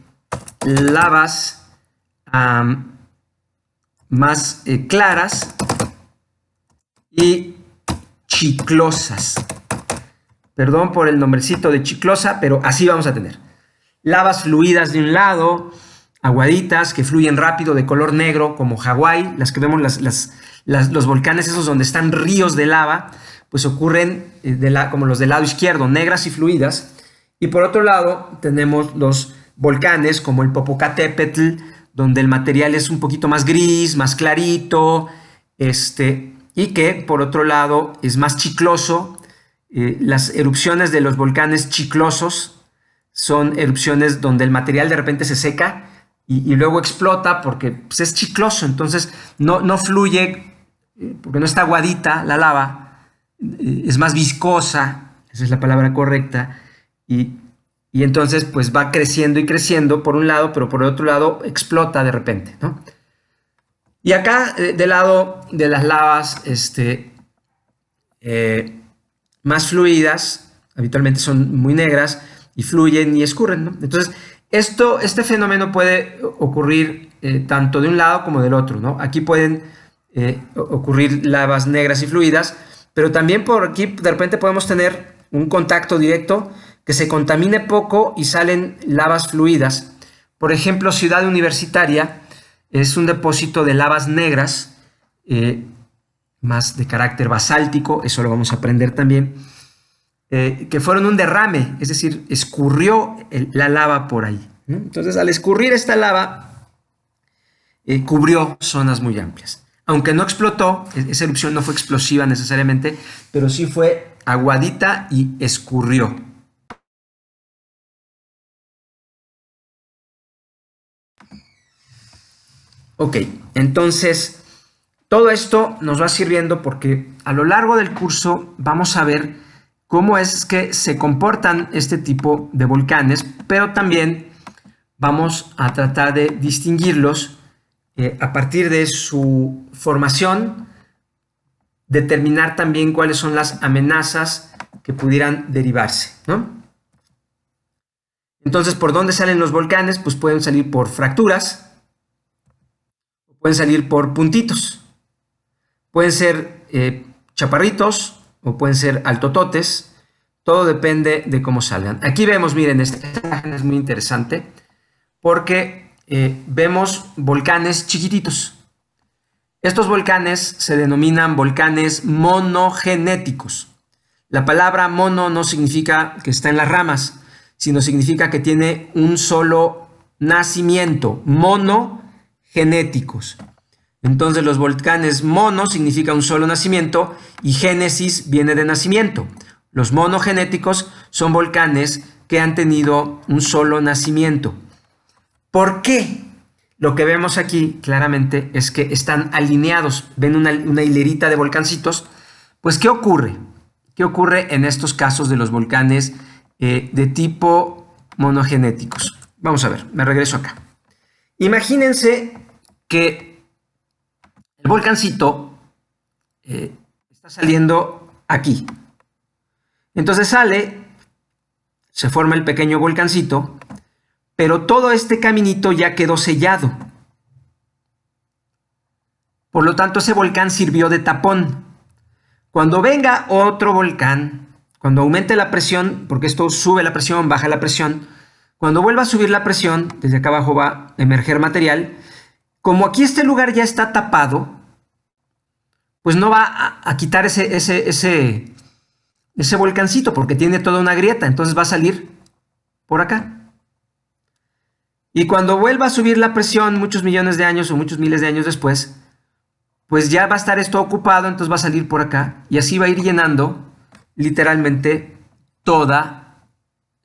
lavas más eh, claras y chiclosas. Perdón por el nombrecito de chiclosa, pero así vamos a tener. Lavas fluidas de un lado, aguaditas que fluyen rápido de color negro, como Hawái, las que vemos los volcanes esos donde están ríos de lava, pues ocurren eh, de la, como los del lado izquierdo, negras y fluidas. Y por otro lado tenemos los volcanes como el Popocatépetl, donde el material es un poquito más gris, más clarito, este, y que por otro lado es más chicloso. Eh, las erupciones de los volcanes chiclosos son erupciones donde el material de repente se seca y, luego explota porque pues, es chicloso, entonces no, no fluye, eh, porque no está aguadita la lava, eh, es más viscosa, esa es la palabra correcta, y, entonces pues va creciendo y creciendo por un lado, pero por el otro lado explota de repente, Y acá, eh, del lado de las lavas este, eh, más fluidas, habitualmente son muy negras, y fluyen y escurren, Entonces, esto, este fenómeno puede ocurrir tanto de un lado como del otro, ¿no? Aquí pueden ocurrir lavas negras y fluidas, pero también por aquí de repente podemos tener un contacto directo que se contamine poco y salen lavas fluidas. Por ejemplo, Ciudad Universitaria es un depósito de lavas negras, eh, más de carácter basáltico, eso lo vamos a aprender también, eh, que fueron un derrame, es decir, escurrió la lava por ahí. Entonces, al escurrir esta lava, eh, cubrió zonas muy amplias. Aunque no explotó, e-, esa erupción no fue explosiva necesariamente, pero sí fue aguadita y escurrió. Ok, entonces todo esto nos va sirviendo porque a lo largo del curso vamos a ver cómo es que se comportan este tipo de volcanes, pero también vamos a tratar de distinguirlos eh, a partir de su formación, determinar también cuáles son las amenazas que pudieran derivarse. ¿no? Entonces, ¿por dónde salen los volcanes? Pues pueden salir por fracturas, pueden salir por puntitos, pueden ser eh, chaparritos o pueden ser altototes, todo depende de cómo salgan. Aquí vemos, miren, esta imagen es muy interesante porque eh, vemos volcanes chiquititos. Estos volcanes se denominan volcanes monogenéticos. La palabra mono no significa que está en las ramas, sino significa que tiene un solo nacimiento, monogenéticos. Entonces los volcanes mono significa un solo nacimiento y génesis viene de nacimiento. Los monogenéticos son volcanes que han tenido un solo nacimiento. ¿Por qué? Lo que vemos aquí claramente es que están alineados, ven una, hilerita de volcancitos. Pues, ¿qué ocurre? ¿Qué ocurre en estos casos de los volcanes eh, de tipo monogenéticos? Vamos a ver, me regreso acá. Imagínense que el volcancito eh, está saliendo aquí. Entonces sale, se forma el pequeño volcancito, pero todo este caminito ya quedó sellado. Por lo tanto, ese volcán sirvió de tapón. Cuando venga otro volcán, cuando aumente la presión, porque esto sube la presión, baja la presión, cuando vuelva a subir la presión, desde acá abajo va a emerger material, como aquí este lugar ya está tapado, pues no va a, quitar ese, ese, ese, ese volcancito porque tiene toda una grieta, entonces va a salir por acá. Y cuando vuelva a subir la presión muchos millones de años o muchos miles de años después, pues ya va a estar esto ocupado, entonces va a salir por acá y así va a ir llenando literalmente toda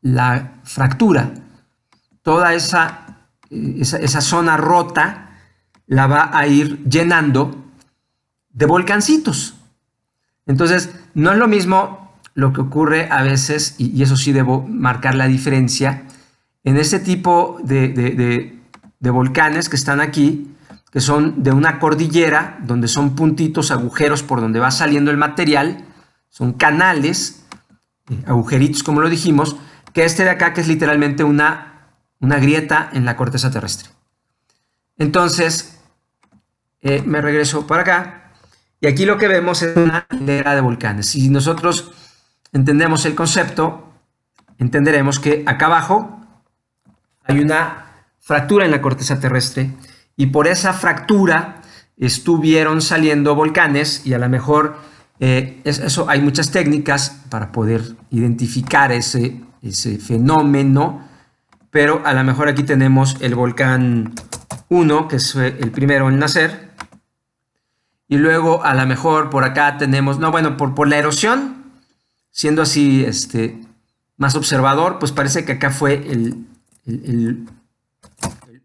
la fractura, toda esa, eh, esa, zona rota la va a ir llenando de volcancitos. Entonces, no es lo mismo lo que ocurre a veces, y eso sí debo marcar la diferencia, en este tipo de, volcanes que están aquí, que son de una cordillera, donde son puntitos, agujeros por donde va saliendo el material, son canales, agujeritos como lo dijimos, que este de acá que es literalmente una, una grieta en la corteza terrestre. Entonces, eh, me regreso para acá y aquí lo que vemos es una hilera de volcanes. Si nosotros entendemos el concepto, entenderemos que acá abajo hay una fractura en la corteza terrestre y por esa fractura estuvieron saliendo volcanes y a lo mejor eh, eso, hay muchas técnicas para poder identificar ese, ese fenómeno, pero a lo mejor aquí tenemos el volcán 1, que es el primero en nacer, y luego a lo mejor por acá tenemos, no, bueno, por, por la erosión, siendo así este, más observador, pues parece que acá fue el, el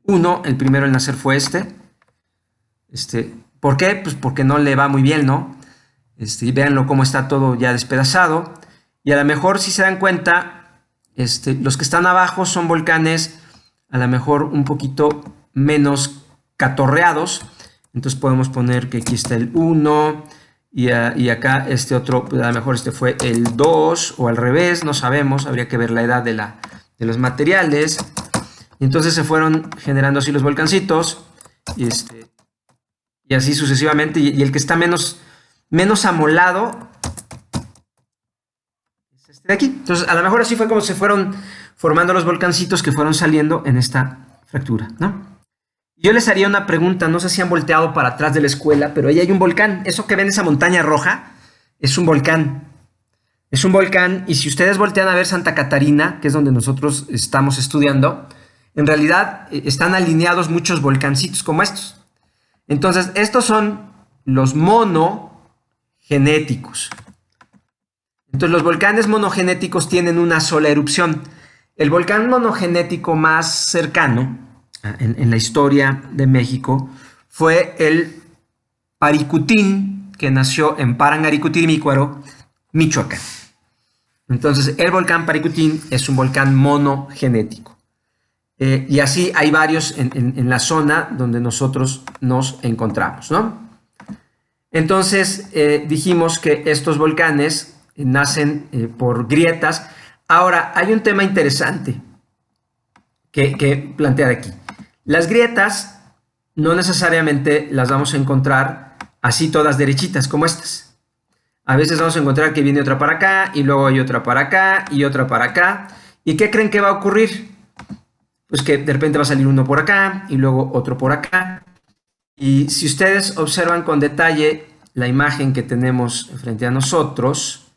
1, el, primero en nacer fue este. este. ¿Por qué? Pues porque no le va muy bien, ¿no? Este, y véanlo cómo está todo ya despedazado. Y a lo mejor, si se dan cuenta, este, los que están abajo son volcanes a lo mejor un poquito menos catorreados. Entonces podemos poner que aquí está el 1 y, y, acá este otro, pues, a lo mejor este fue el 2 o al revés, no sabemos, habría que ver la edad de la, de los materiales. Y entonces se fueron generando así los volcancitos. Y, este, y así sucesivamente. Y, el que está menos, menos amolado este de aquí. Entonces, a lo mejor así fue como se fueron formando los volcancitos que fueron saliendo en esta fractura, ¿no? Yo les haría una pregunta, no sé si han volteado para atrás de la escuela, pero ahí hay un volcán. Eso que ven, esa montaña roja, es un volcán. Es un volcán y si ustedes voltean a ver Santa Catarina, que es donde nosotros estamos estudiando, en realidad eh, están alineados muchos volcancitos como estos. Entonces, estos son los monogenéticos. Entonces, los volcanes monogenéticos tienen una sola erupción. El volcán monogenético más cercano ah, en, la historia de México fue el Paricutín, que nació en Parangaricutirimícuaro, Michoacán. Entonces, el volcán Paricutín es un volcán monogenético. Eh, y así hay varios en, la zona donde nosotros nos encontramos, ¿no? Entonces, eh, dijimos que estos volcanes eh, nacen por grietas. Ahora, hay un tema interesante que, que plantear aquí. Las grietas no necesariamente las vamos a encontrar así todas derechitas como estas. A veces vamos a encontrar que viene otra para acá y luego hay otra para acá y otra para acá. ¿Y qué creen que va a ocurrir? Pues que de repente va a salir uno por acá y luego otro por acá. Y si ustedes observan con detalle la imagen que tenemos frente a nosotros,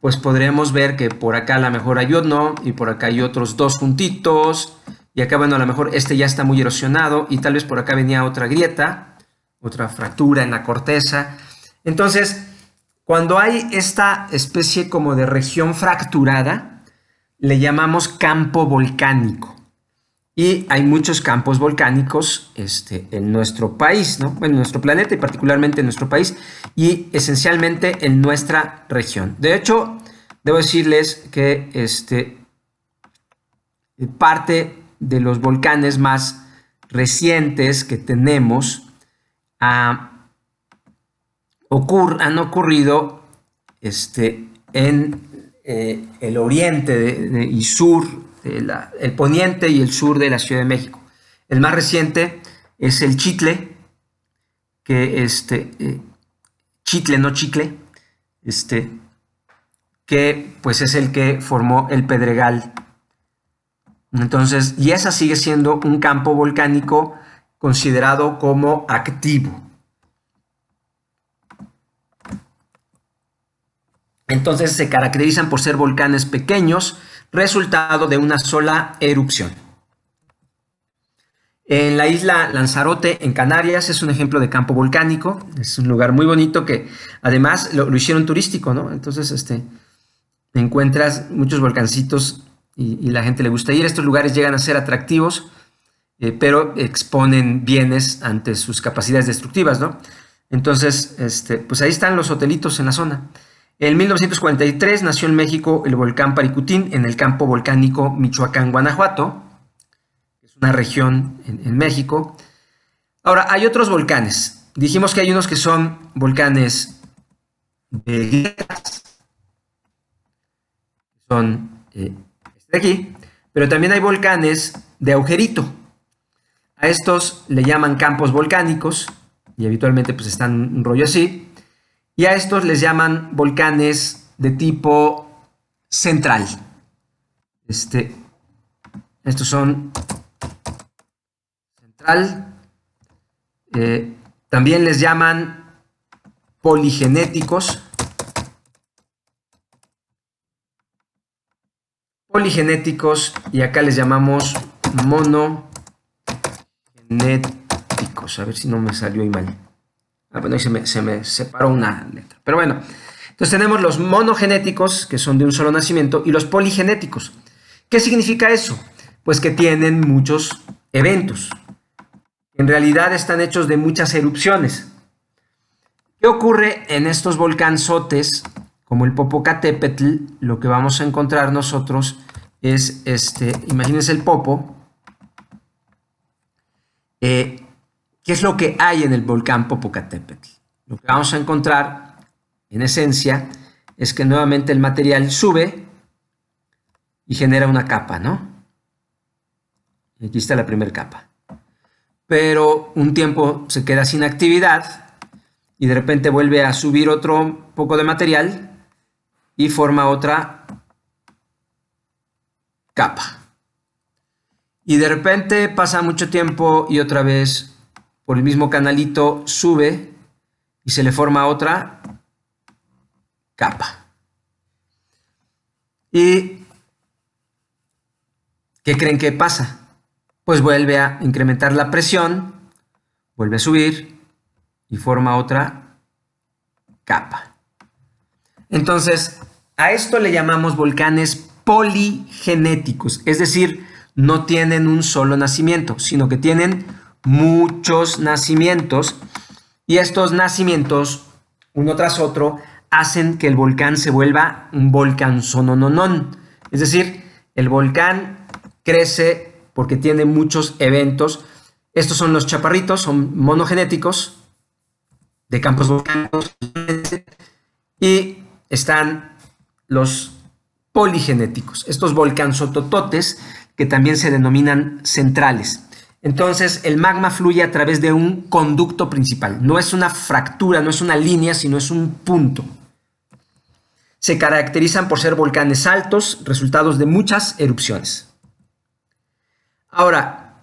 pues podremos ver que por acá a lo mejor hay uno y por acá hay otros dos juntitos. Y acá, bueno, a lo mejor este ya está muy erosionado y tal vez por acá venía otra grieta, otra fractura en la corteza. Entonces, cuando hay esta especie como de región fracturada, le llamamos campo volcánico. Y hay muchos campos volcánicos este, en nuestro país, en nuestro planeta y particularmente en nuestro país y esencialmente en nuestra región. De hecho, debo decirles que este, parte de los volcanes más recientes que tenemos a ah, han ocurrido este, en eh, el oriente y sur, el poniente y el sur de la Ciudad de México. El más reciente es el chicle, que este, eh, no Chicle, este, que pues es el que formó el Pedregal. Entonces, y esa sigue siendo un campo volcánico considerado como activo. Entonces se caracterizan por ser volcanes pequeños, resultado de una sola erupción. En la isla Lanzarote, en Canarias, es un ejemplo de campo volcánico. Es un lugar muy bonito que además lo, hicieron turístico, ¿no? Entonces, este, encuentras muchos volcancitos y, la gente le gusta ir. Estos lugares llegan a ser atractivos, eh, pero exponen bienes ante sus capacidades destructivas, ¿no? Entonces, este, pues ahí están los hotelitos en la zona. En 1943 nació en México el volcán Paricutín en el campo volcánico Michoacán-Guanajuato, es una región en, México. Ahora, hay otros volcanes. Dijimos que hay unos que son volcanes de que son eh, este de aquí, pero también hay volcanes de agujerito. A estos le llaman campos volcánicos y habitualmente pues están un rollo así y a estos les llaman volcanes de tipo central. Este, estos son central. Eh, también les llaman poligenéticos. Poligenéticos y acá les llamamos monogenéticos. A ver si no me salió ahí mal. Ah, bueno, pues se me, separó una letra. Pero bueno, entonces tenemos los monogenéticos, que son de un solo nacimiento, y los poligenéticos. ¿Qué significa eso? Pues que tienen muchos eventos. En realidad están hechos de muchas erupciones. ¿Qué ocurre en estos volcanzotes como el Popocatépetl? Lo que vamos a encontrar nosotros es, este, imagínense el Popo, eh, ¿Qué es lo que hay en el volcán Popocatépetl? Lo que vamos a encontrar, en esencia, es que nuevamente el material sube y genera una capa, ¿no? Aquí está la primera capa. Pero un tiempo se queda sin actividad y de repente vuelve a subir otro poco de material y forma otra capa. Y de repente pasa mucho tiempo y otra vez por el mismo canalito sube y se le forma otra capa. ¿Y qué creen que pasa? Pues vuelve a incrementar la presión, vuelve a subir y forma otra capa. Entonces, a esto le llamamos volcanes poligenéticos, es decir, no tienen un solo nacimiento, sino que tienen muchos nacimientos y estos nacimientos, uno tras otro, hacen que el volcán se vuelva un volcán sonononón. Es decir, el volcán crece porque tiene muchos eventos. Estos son los chaparritos, son monogenéticos de campos volcánicos y están los poligenéticos, estos sotototes que también se denominan centrales. Entonces el magma fluye a través de un conducto principal. No es una fractura, no es una línea, sino es un punto. Se caracterizan por ser volcanes altos, resultados de muchas erupciones. Ahora,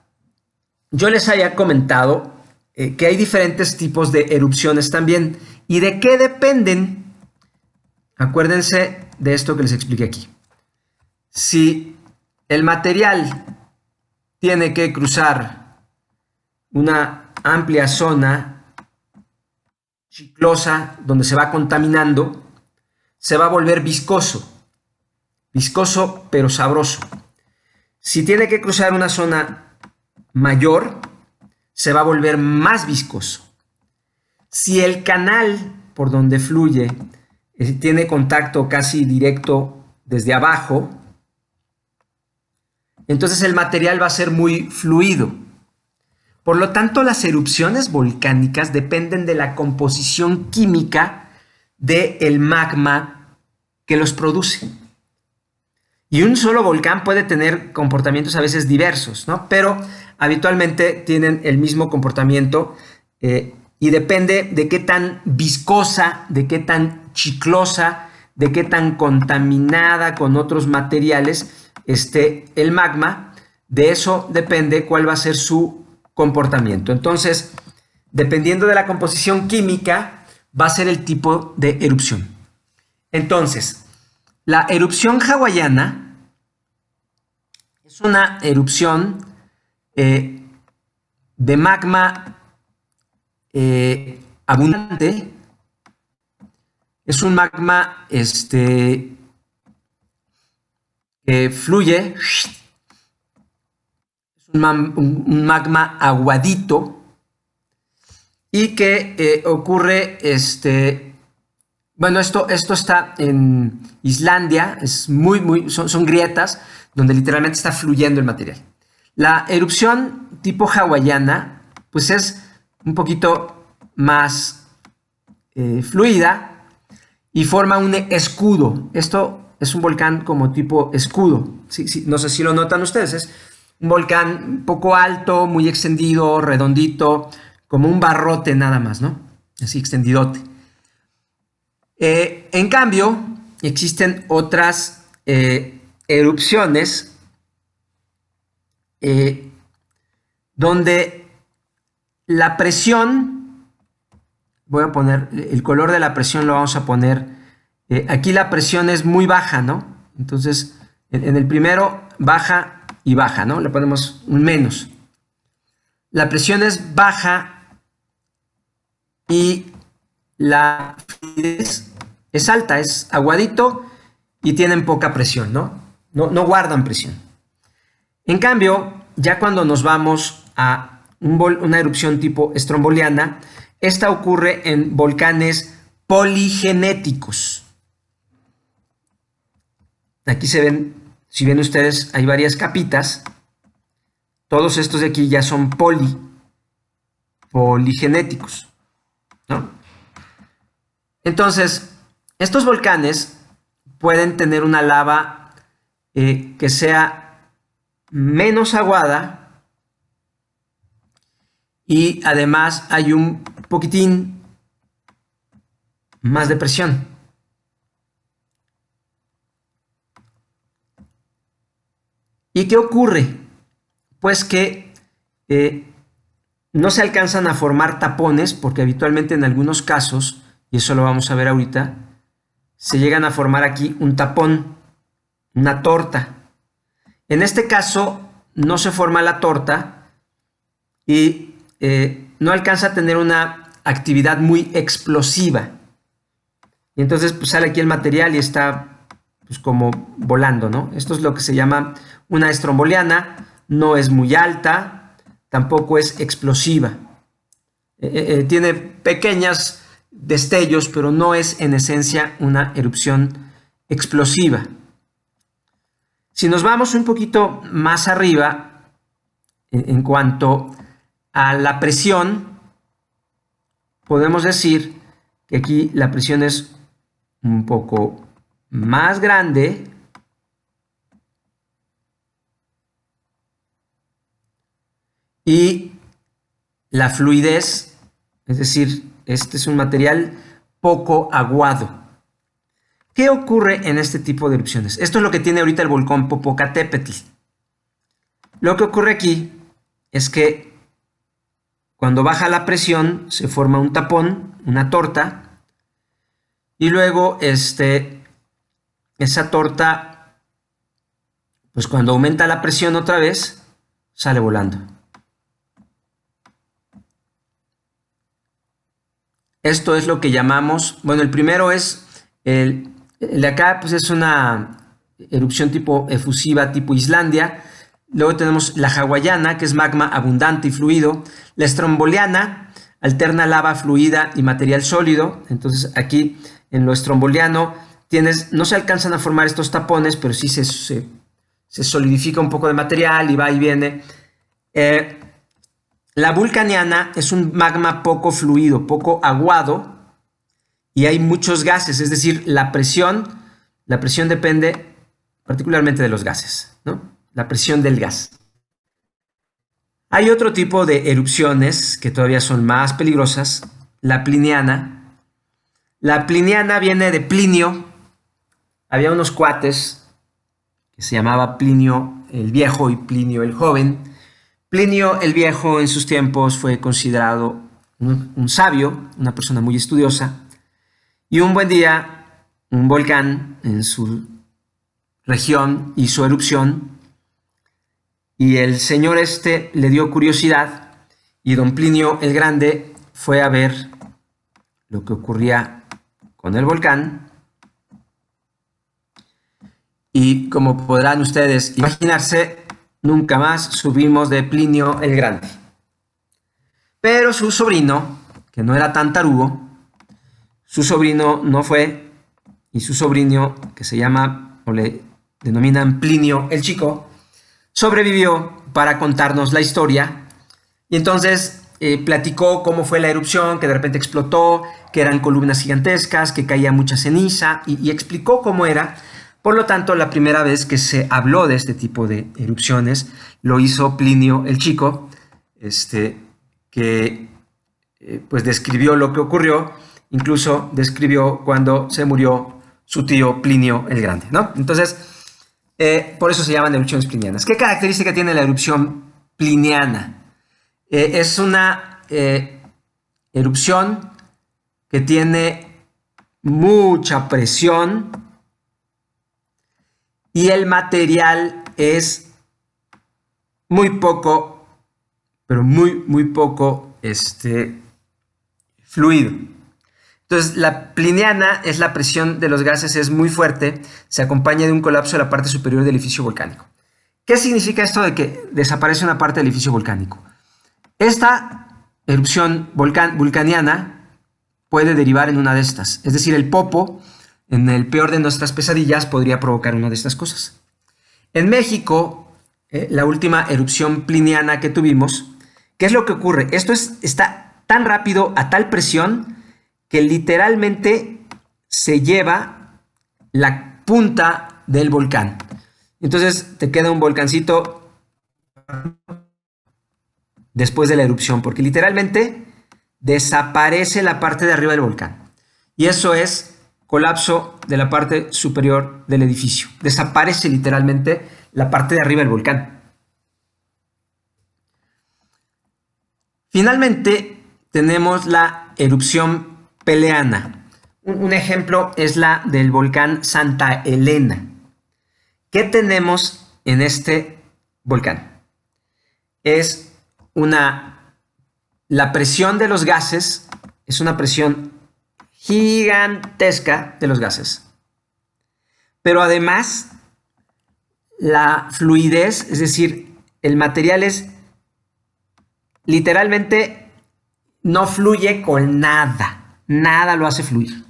yo les había comentado eh, que hay diferentes tipos de erupciones también. ¿Y de qué dependen? Acuérdense de esto que les expliqué aquí. Si el material tiene que cruzar una amplia zona ciclosa donde se va contaminando, se va a volver viscoso, viscoso pero sabroso. Si tiene que cruzar una zona mayor, se va a volver más viscoso. Si el canal por donde fluye eh, tiene contacto casi directo desde abajo, entonces el material va a ser muy fluido. Por lo tanto, las erupciones volcánicas dependen de la composición química del magma que los produce. Y un solo volcán puede tener comportamientos a veces diversos, ¿no? Pero habitualmente tienen el mismo comportamiento eh, y depende de qué tan viscosa, de qué tan chiclosa, de qué tan contaminada con otros materiales este, el magma, de eso depende cuál va a ser su comportamiento. Entonces, dependiendo de la composición química, va a ser el tipo de erupción. Entonces, la erupción hawaiana es una erupción eh, de magma eh, abundante. Es un magma este, fluye, es un magma aguadito y que eh, ocurre, este, bueno, esto, esto está en Islandia, es muy, muy, son, grietas donde literalmente está fluyendo el material. La erupción tipo hawaiana, pues es un poquito más eh, fluida y forma un escudo. Esto es un volcán como tipo escudo. no sé si lo notan ustedes, es un volcán poco alto, muy extendido, redondito, como un barrote nada más, ¿no? Así extendidote. Eh, en cambio, existen otras eh, erupciones eh, donde la presión, voy a poner, el color de la presión lo vamos a poner eh, aquí la presión es muy baja, ¿no? Entonces, en, el primero baja y baja, ¿no? Le ponemos un menos. La presión es baja y la es alta, es aguadito y tienen poca presión, ¿no? No, guardan presión. En cambio, ya cuando nos vamos a una erupción tipo estromboliana, esta ocurre en volcanes poligenéticos. Aquí se ven, si ven ustedes, hay varias capitas. Todos estos de aquí ya son poli, poligenéticos. Entonces, estos volcanes pueden tener una lava eh, que sea menos aguada y además hay un poquitín más de presión. ¿Y qué ocurre? Pues que eh, no se alcanzan a formar tapones, porque habitualmente en algunos casos, y eso lo vamos a ver ahorita, se llegan a formar aquí un tapón, una torta. En este caso no se forma la torta y eh, no alcanza a tener una actividad muy explosiva. Y entonces pues, sale aquí el material y está pues, como volando, ¿no? Esto es lo que se llama una estromboliana no es muy alta, tampoco es explosiva. Eh, eh, eh, tiene pequeños destellos, pero no es en esencia una erupción explosiva. Si nos vamos un poquito más arriba, en cuanto a la presión, podemos decir que aquí la presión es un poco más grande, y la fluidez, es decir, este es un material poco aguado. ¿Qué ocurre en este tipo de erupciones? Esto es lo que tiene ahorita el volcán Popocatépetl. Lo que ocurre aquí es que cuando baja la presión se forma un tapón, una torta, y luego este, esa torta, pues cuando aumenta la presión otra vez, sale volando. Esto es lo que llamamos, bueno, el primero es, el, de acá pues es una erupción tipo efusiva, tipo Islandia. Luego tenemos la hawaiana, que es magma abundante y fluido. La estromboliana alterna lava fluida y material sólido. Entonces aquí en lo estromboliano tienes, no se alcanzan a formar estos tapones, pero sí se, solidifica un poco de material y va y viene. Eh, la vulcaniana es un magma poco fluido, poco aguado y hay muchos gases, es decir, la presión, la presión depende particularmente de los gases, ¿no? La presión del gas. Hay otro tipo de erupciones que todavía son más peligrosas, la pliniana. La pliniana viene de Plinio. Había unos cuates que se llamaba Plinio el Viejo y Plinio el Joven Plinio el Viejo en sus tiempos fue considerado un, sabio, una persona muy estudiosa, y un buen día un volcán en su región hizo erupción y el señor este le dio curiosidad y don Plinio el Grande fue a ver lo que ocurría con el volcán. Y como podrán ustedes imaginarse, Nunca más subimos de Plinio el Grande. Pero su sobrino, que no era tan tarugo, su sobrino no fue, y su sobrino, que se llama, o le denominan Plinio el Chico, sobrevivió para contarnos la historia. Y entonces eh, platicó cómo fue la erupción, que de repente explotó, que eran columnas gigantescas, que caía mucha ceniza, y explicó cómo era por lo tanto, la primera vez que se habló de este tipo de erupciones lo hizo Plinio el Chico, este, que eh, pues describió lo que ocurrió, incluso describió cuando se murió su tío Plinio el Grande. Entonces, eh, por eso se llaman erupciones plinianas. ¿Qué característica tiene la erupción pliniana? Eh, es una erupción que tiene mucha presión, y el material es muy poco, pero muy, muy poco este, fluido. Entonces, la pliniana es la presión de los gases, es muy fuerte, se acompaña de un colapso de la parte superior del edificio volcánico. ¿Qué significa esto de que desaparece una parte del edificio volcánico? Esta erupción vulcaniana puede derivar en una de estas, es decir, el popo en el peor de nuestras pesadillas podría provocar una de estas cosas. En México, eh, la última erupción pliniana que tuvimos, ¿qué es lo que ocurre? Esto es, está tan rápido, a tal presión, que literalmente se lleva la punta del volcán. Entonces te queda un volcancito después de la erupción, porque literalmente desaparece la parte de arriba del volcán. Y eso es colapso de la parte superior del edificio. Desaparece literalmente la parte de arriba del volcán. Finalmente, tenemos la erupción peleana. Un, un ejemplo es la del volcán Santa Elena. ¿Qué tenemos en este volcán? Es una... La presión de los gases es una presión gigantesca de los gases. Pero además, la fluidez, es decir, el material es literalmente no fluye con nada, nada lo hace fluir.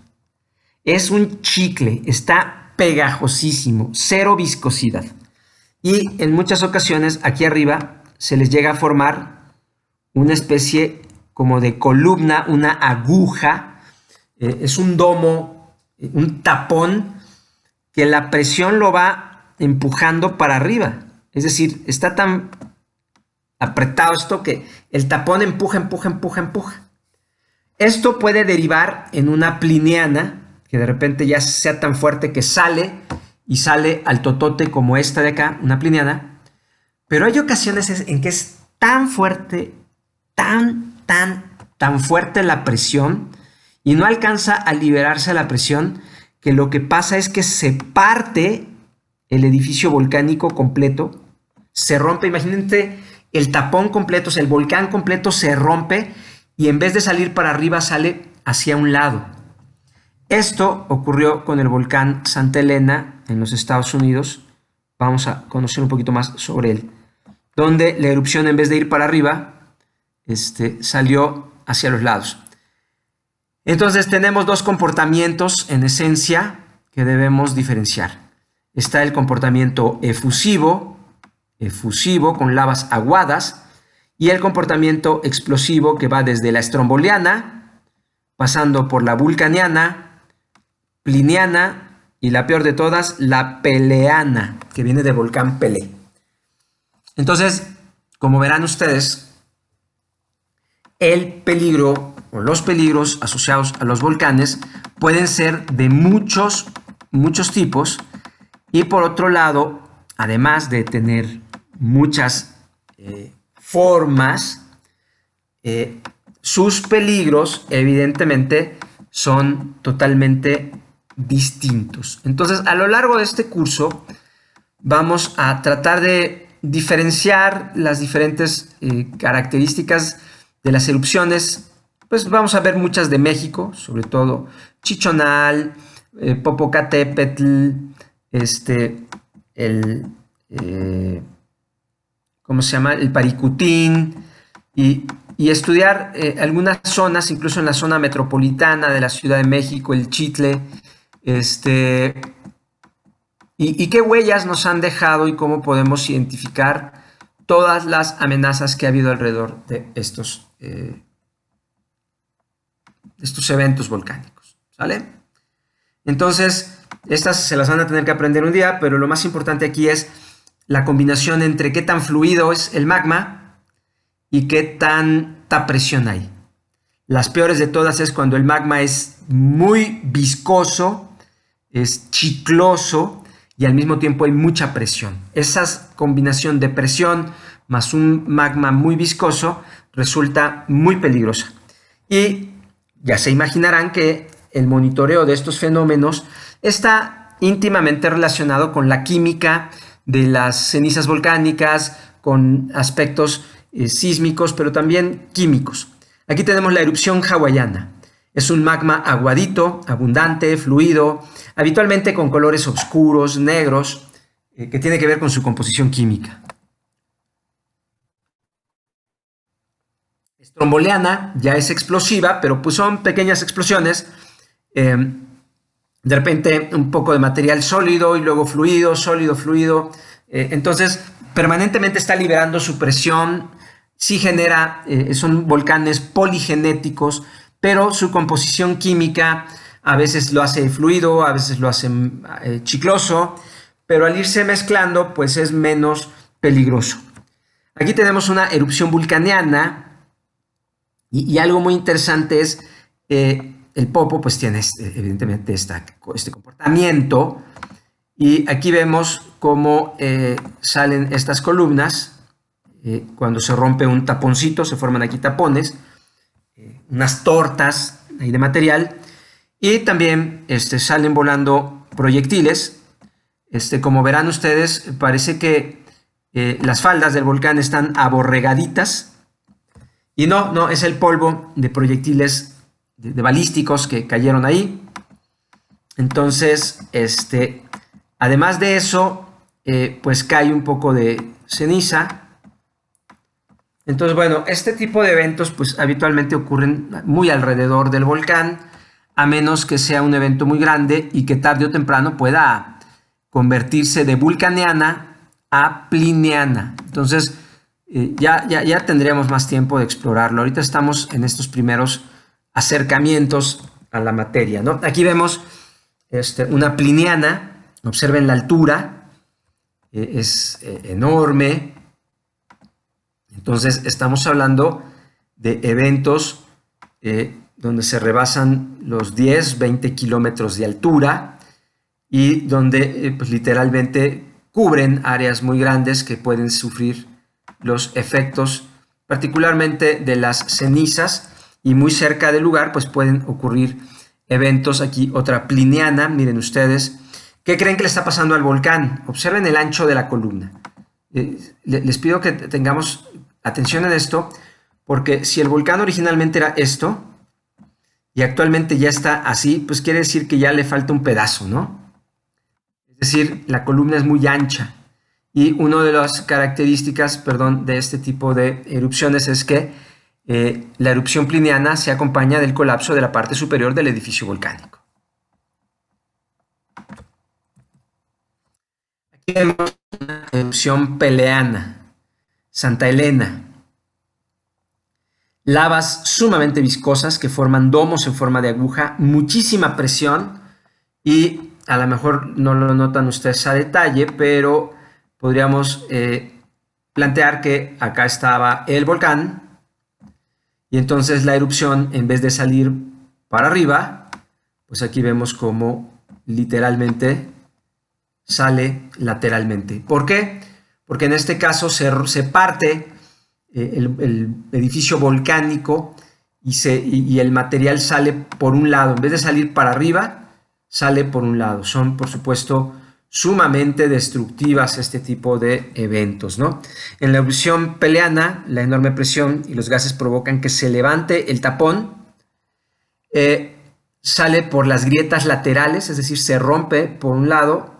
Es un chicle, está pegajosísimo, cero viscosidad. Y en muchas ocasiones aquí arriba se les llega a formar una especie como de columna, una aguja eh, es un domo, un tapón que la presión lo va empujando para arriba. Es decir, está tan apretado esto que el tapón empuja, empuja, empuja, empuja. Esto puede derivar en una pliniana, que de repente ya sea tan fuerte que sale y sale al totote como esta de acá, una pliniana. Pero hay ocasiones en que es tan fuerte, tan, tan, tan fuerte la presión y no alcanza a liberarse a la presión, que lo que pasa es que se parte el edificio volcánico completo, se rompe, Imagínense el tapón completo, o sea, el volcán completo se rompe y en vez de salir para arriba sale hacia un lado. Esto ocurrió con el volcán Santa Elena en los Estados Unidos. Vamos a conocer un poquito más sobre él. Donde la erupción en vez de ir para arriba, este, salió hacia los lados. Entonces tenemos dos comportamientos en esencia que debemos diferenciar. Está el comportamiento efusivo, efusivo con lavas aguadas, y el comportamiento explosivo que va desde la estromboliana, pasando por la vulcaniana, pliniana y la peor de todas, la peleana, que viene del volcán Pelé. Entonces, como verán ustedes, el peligro los peligros asociados a los volcanes pueden ser de muchos, muchos tipos y por otro lado, además de tener muchas eh, formas, eh, sus peligros evidentemente son totalmente distintos. Entonces, a lo largo de este curso vamos a tratar de diferenciar las diferentes eh, características de las erupciones pues vamos a ver muchas de México, sobre todo Chichonal, eh, Popocatépetl, este, el, eh, ¿cómo se llama? El Paricutín, y, estudiar eh, algunas zonas, incluso en la zona metropolitana de la Ciudad de México, el Chitle, este, y, qué huellas nos han dejado y cómo podemos identificar todas las amenazas que ha habido alrededor de estos. Eh, estos eventos volcánicos, ¿sale? Entonces, estas se las van a tener que aprender un día, pero lo más importante aquí es la combinación entre qué tan fluido es el magma y qué tanta presión hay. Las peores de todas es cuando el magma es muy viscoso, es chicloso y al mismo tiempo hay mucha presión. Esa combinación de presión más un magma muy viscoso resulta muy peligrosa. Y ya se imaginarán que el monitoreo de estos fenómenos está íntimamente relacionado con la química de las cenizas volcánicas, con aspectos eh, sísmicos, pero también químicos. Aquí tenemos la erupción hawaiana. Es un magma aguadito, abundante, fluido, habitualmente con colores oscuros, negros, eh, que tiene que ver con su composición química. tromboleana ya es explosiva, pero pues son pequeñas explosiones. Em, de repente un poco de material sólido y luego fluido, sólido, fluido. Eh, entonces, permanentemente está liberando su presión. Sí genera, eh, son volcanes poligenéticos, pero su composición química a veces lo hace fluido, a veces lo hace eh, chicloso, pero al irse mezclando, pues es menos peligroso. Aquí tenemos una erupción vulcaniana y, algo muy interesante es, el popo pues tiene este, evidentemente este comportamiento y aquí vemos cómo eh, salen estas columnas, eh, cuando se rompe un taponcito se forman aquí tapones, eh, unas tortas de material y también este, salen volando proyectiles. Este, como verán ustedes, parece que las faldas del volcán están aborregaditas y no, no, es el polvo de proyectiles de, balísticos que cayeron ahí. Entonces, este, además de eso, eh, pues cae un poco de ceniza. Entonces, bueno, este tipo de eventos pues habitualmente ocurren muy alrededor del volcán, a menos que sea un evento muy grande y que tarde o temprano pueda convertirse de vulcaniana a pliniana. Entonces, eh, ya, ya, tendríamos más tiempo de explorarlo. Ahorita estamos en estos primeros acercamientos a la materia. ¿no? Aquí vemos este, una pliniana, observen la altura, e, es e, enorme. Entonces estamos hablando de eventos eh, donde se rebasan los 10, 20 kilómetros de altura y donde eh, pues, literalmente cubren áreas muy grandes que pueden sufrir los efectos particularmente de las cenizas y muy cerca del lugar pues pueden ocurrir eventos. Aquí otra pliniana, miren ustedes. ¿Qué creen que le está pasando al volcán? Observen el ancho de la columna. Eh, les pido que tengamos atención en esto, porque si el volcán originalmente era esto y actualmente ya está así, pues quiere decir que ya le falta un pedazo, ¿no? Es decir, la columna es muy ancha. Y una de las características perdón, de este tipo de erupciones es que eh, la erupción pliniana se acompaña del colapso de la parte superior del edificio volcánico. Aquí vemos una erupción peleana, Santa Elena. Lavas sumamente viscosas que forman domos en forma de aguja, muchísima presión y a lo mejor no lo notan ustedes a detalle, pero podríamos eh, plantear que acá estaba el volcán y entonces la erupción, en vez de salir para arriba, pues aquí vemos cómo literalmente sale lateralmente. ¿Por qué? Porque en este caso se, parte eh, el, edificio volcánico y, se, y el material sale por un lado. En vez de salir para arriba, sale por un lado. Son, por supuesto, sumamente destructivas este tipo de eventos. ¿no? En la erupción peleana, la enorme presión y los gases provocan que se levante el tapón, eh, sale por las grietas laterales, es decir, se rompe por un lado.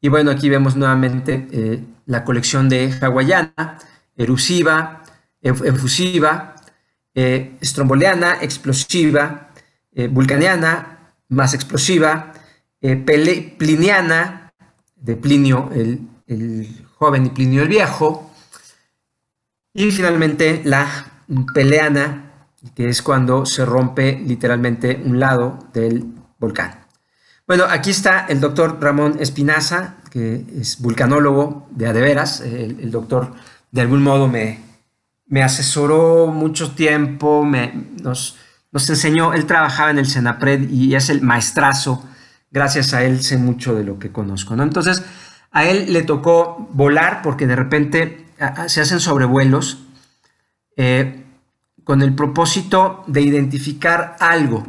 Y bueno, aquí vemos nuevamente eh, la colección de hawaiana, erusiva, efusiva, eh, explosiva, eh, vulcaniana, más explosiva, eh, Pliniana, de Plinio el, joven y Plinio el viejo, y finalmente la Peleana, que es cuando se rompe literalmente un lado del volcán. Bueno, aquí está el doctor Ramón Espinaza, que es vulcanólogo de Adeveras. El, doctor, de algún modo, me, asesoró mucho tiempo, nos, nos enseñó, él trabajaba en el Senapred y es el maestrazo gracias a él sé mucho de lo que conozco. Entonces, a él le tocó volar porque de repente se hacen sobrevuelos eh, con el propósito de identificar algo.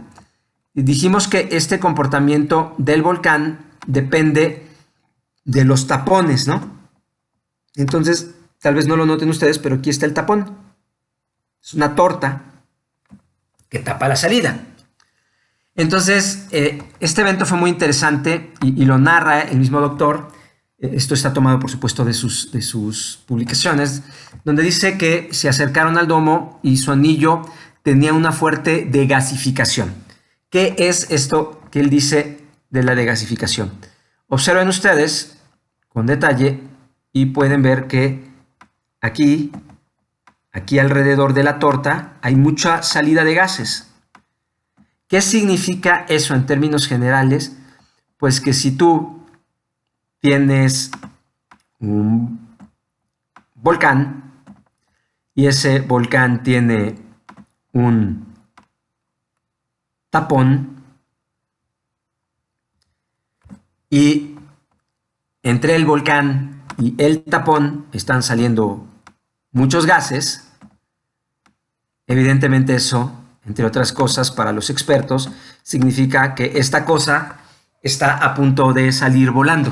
Y dijimos que este comportamiento del volcán depende de los tapones, ¿no? Entonces, tal vez no lo noten ustedes, pero aquí está el tapón. Es una torta que tapa la salida. Entonces, eh, este evento fue muy interesante y, lo narra el mismo doctor. Eh, esto está tomado, por supuesto, de sus, de sus publicaciones, donde dice que se acercaron al domo y su anillo tenía una fuerte degasificación. ¿Qué es esto que él dice de la degasificación? Observen ustedes con detalle y pueden ver que aquí, aquí alrededor de la torta, hay mucha salida de gases. ¿Qué significa eso en términos generales? Pues que si tú tienes un volcán y ese volcán tiene un tapón y entre el volcán y el tapón están saliendo muchos gases, evidentemente eso entre otras cosas para los expertos, significa que esta cosa está a punto de salir volando.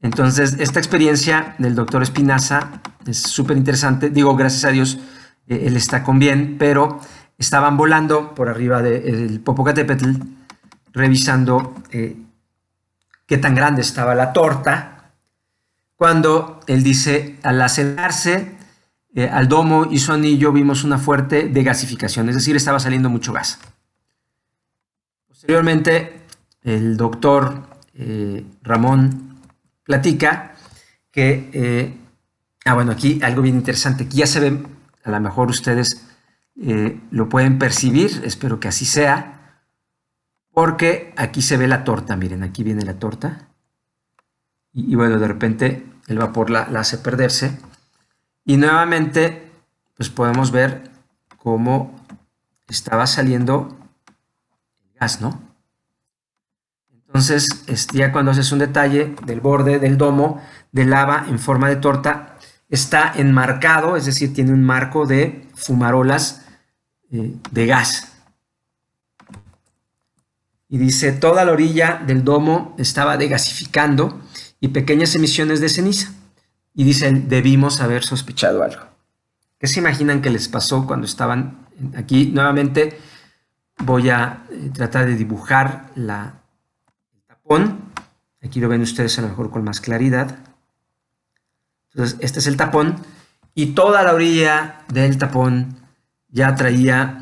Entonces, esta experiencia del doctor Espinaza es súper interesante. Digo, gracias a Dios, eh, él está con bien, pero estaban volando por arriba del Popocatepetl, Popocatépetl, revisando eh, qué tan grande estaba la torta, cuando él dice, al acelerarse, eh, al domo y Sony y yo vimos una fuerte degasificación, es decir, estaba saliendo mucho gas. Posteriormente, el doctor eh, Ramón platica que, eh, ah, bueno, aquí algo bien interesante, que ya se ve, a lo mejor ustedes lo pueden percibir, espero que así sea, porque aquí se ve la torta, miren, aquí viene la torta, y, bueno, de repente el vapor la hace perderse y nuevamente, pues podemos ver cómo estaba saliendo el gas, ¿no? Entonces, este, ya cuando haces un detalle del borde del domo de lava en forma de torta, está enmarcado, es decir, tiene un marco de fumarolas eh, de gas. Y dice, toda la orilla del domo estaba degasificando y pequeñas emisiones de ceniza y dicen, debimos haber sospechado algo. ¿Qué se imaginan que les pasó cuando estaban aquí? Nuevamente voy a eh, tratar de dibujar la, el tapón. Aquí lo ven ustedes a lo mejor con más claridad. Entonces, este es el tapón y toda la orilla del tapón ya traía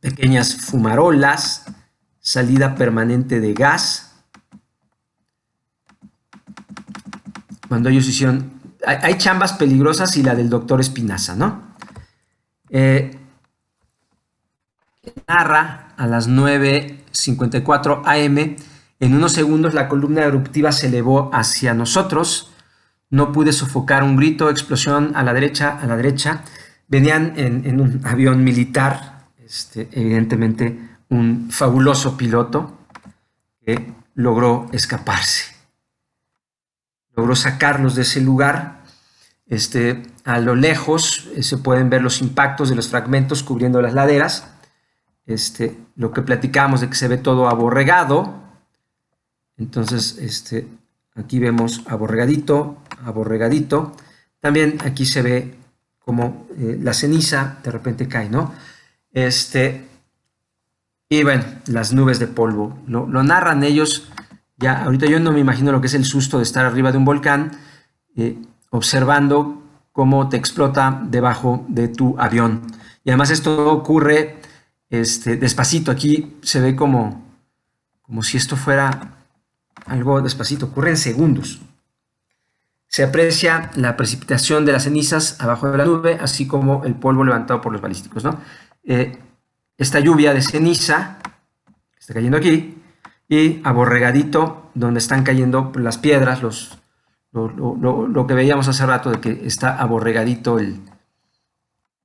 pequeñas fumarolas, salida permanente de gas Cuando ellos hicieron... Hay, chambas peligrosas y la del doctor Espinaza, ¿no? Eh, narra a las 9.54 am, en unos segundos la columna eruptiva se elevó hacia nosotros. No pude sofocar un grito, explosión a la derecha, a la derecha. Venían en, un avión militar, este, evidentemente un fabuloso piloto que logró escaparse logró sacarlos de ese lugar. Este, a lo lejos eh, se pueden ver los impactos de los fragmentos cubriendo las laderas. Este, lo que platicamos de que se ve todo aborregado. Entonces, este, aquí vemos aborregadito, aborregadito. También aquí se ve como eh, la ceniza de repente cae, ¿no? Este, y bueno, las nubes de polvo. lo narran ellos ya, ahorita yo no me imagino lo que es el susto de estar arriba de un volcán eh, observando cómo te explota debajo de tu avión. Y además esto ocurre este, despacito. Aquí se ve como, como si esto fuera algo despacito. Ocurre en segundos. Se aprecia la precipitación de las cenizas abajo de la nube, así como el polvo levantado por los balísticos. ¿no? Eh, esta lluvia de ceniza está cayendo aquí y aborregadito, donde están cayendo las piedras, los, lo, que veíamos hace rato de que está aborregadito el,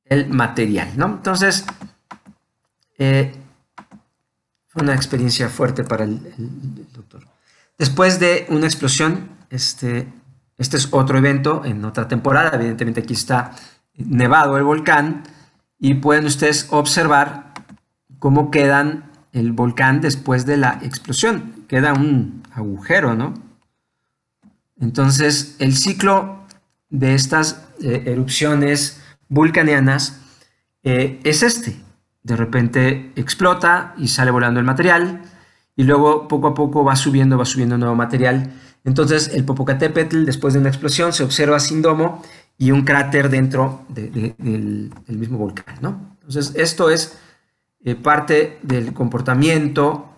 el material, ¿no? Entonces, eh, fue una experiencia fuerte para el, doctor. Después de una explosión, este, este es otro evento en otra temporada, evidentemente aquí está nevado el volcán y pueden ustedes observar cómo quedan el volcán después de la explosión. Queda un agujero, ¿no? Entonces, el ciclo de estas eh, erupciones vulcanianas eh, es este. De repente explota y sale volando el material y luego poco a poco va subiendo, va subiendo nuevo material. Entonces el Popocatépetl después de una explosión se observa sin domo y un cráter dentro del, mismo volcán. ¿no? Entonces esto es eh, parte del comportamiento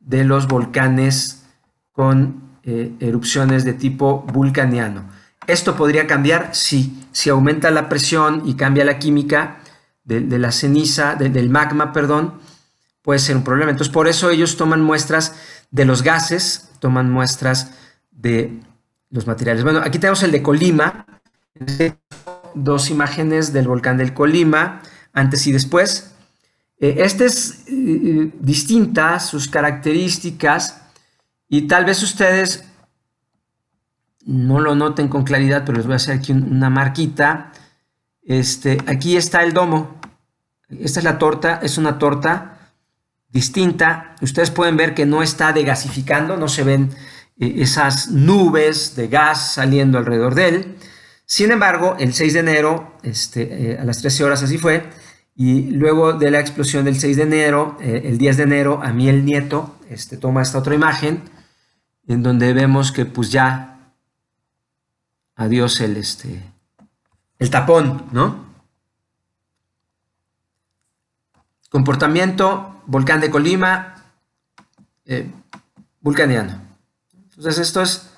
de los volcanes con eh, erupciones de tipo vulcaniano. ¿Esto podría cambiar? si Si aumenta la presión y cambia la química de, la ceniza, del magma, perdón, puede ser un problema. Entonces, por eso ellos toman muestras de los gases, toman muestras de los materiales. Bueno, aquí tenemos el de Colima, dos imágenes del volcán del Colima, antes y después. Eh, esta es eh, eh, distinta, distintas sus características y tal vez ustedes no lo noten con claridad, pero les voy a hacer aquí una marquita. Este, aquí está el domo. Esta es la torta, es una torta distinta. Ustedes pueden ver que no está degasificando, no se ven esas nubes de gas saliendo alrededor de él. Sin embargo, el 6 de enero, este, a las 13 horas así fue, y luego de la explosión del 6 de enero, eh, el 10 de enero, a mí el nieto este, toma esta otra imagen en donde vemos que pues ya adiós el, este, el tapón, ¿no? Comportamiento, volcán de Colima, eh, Entonces esto es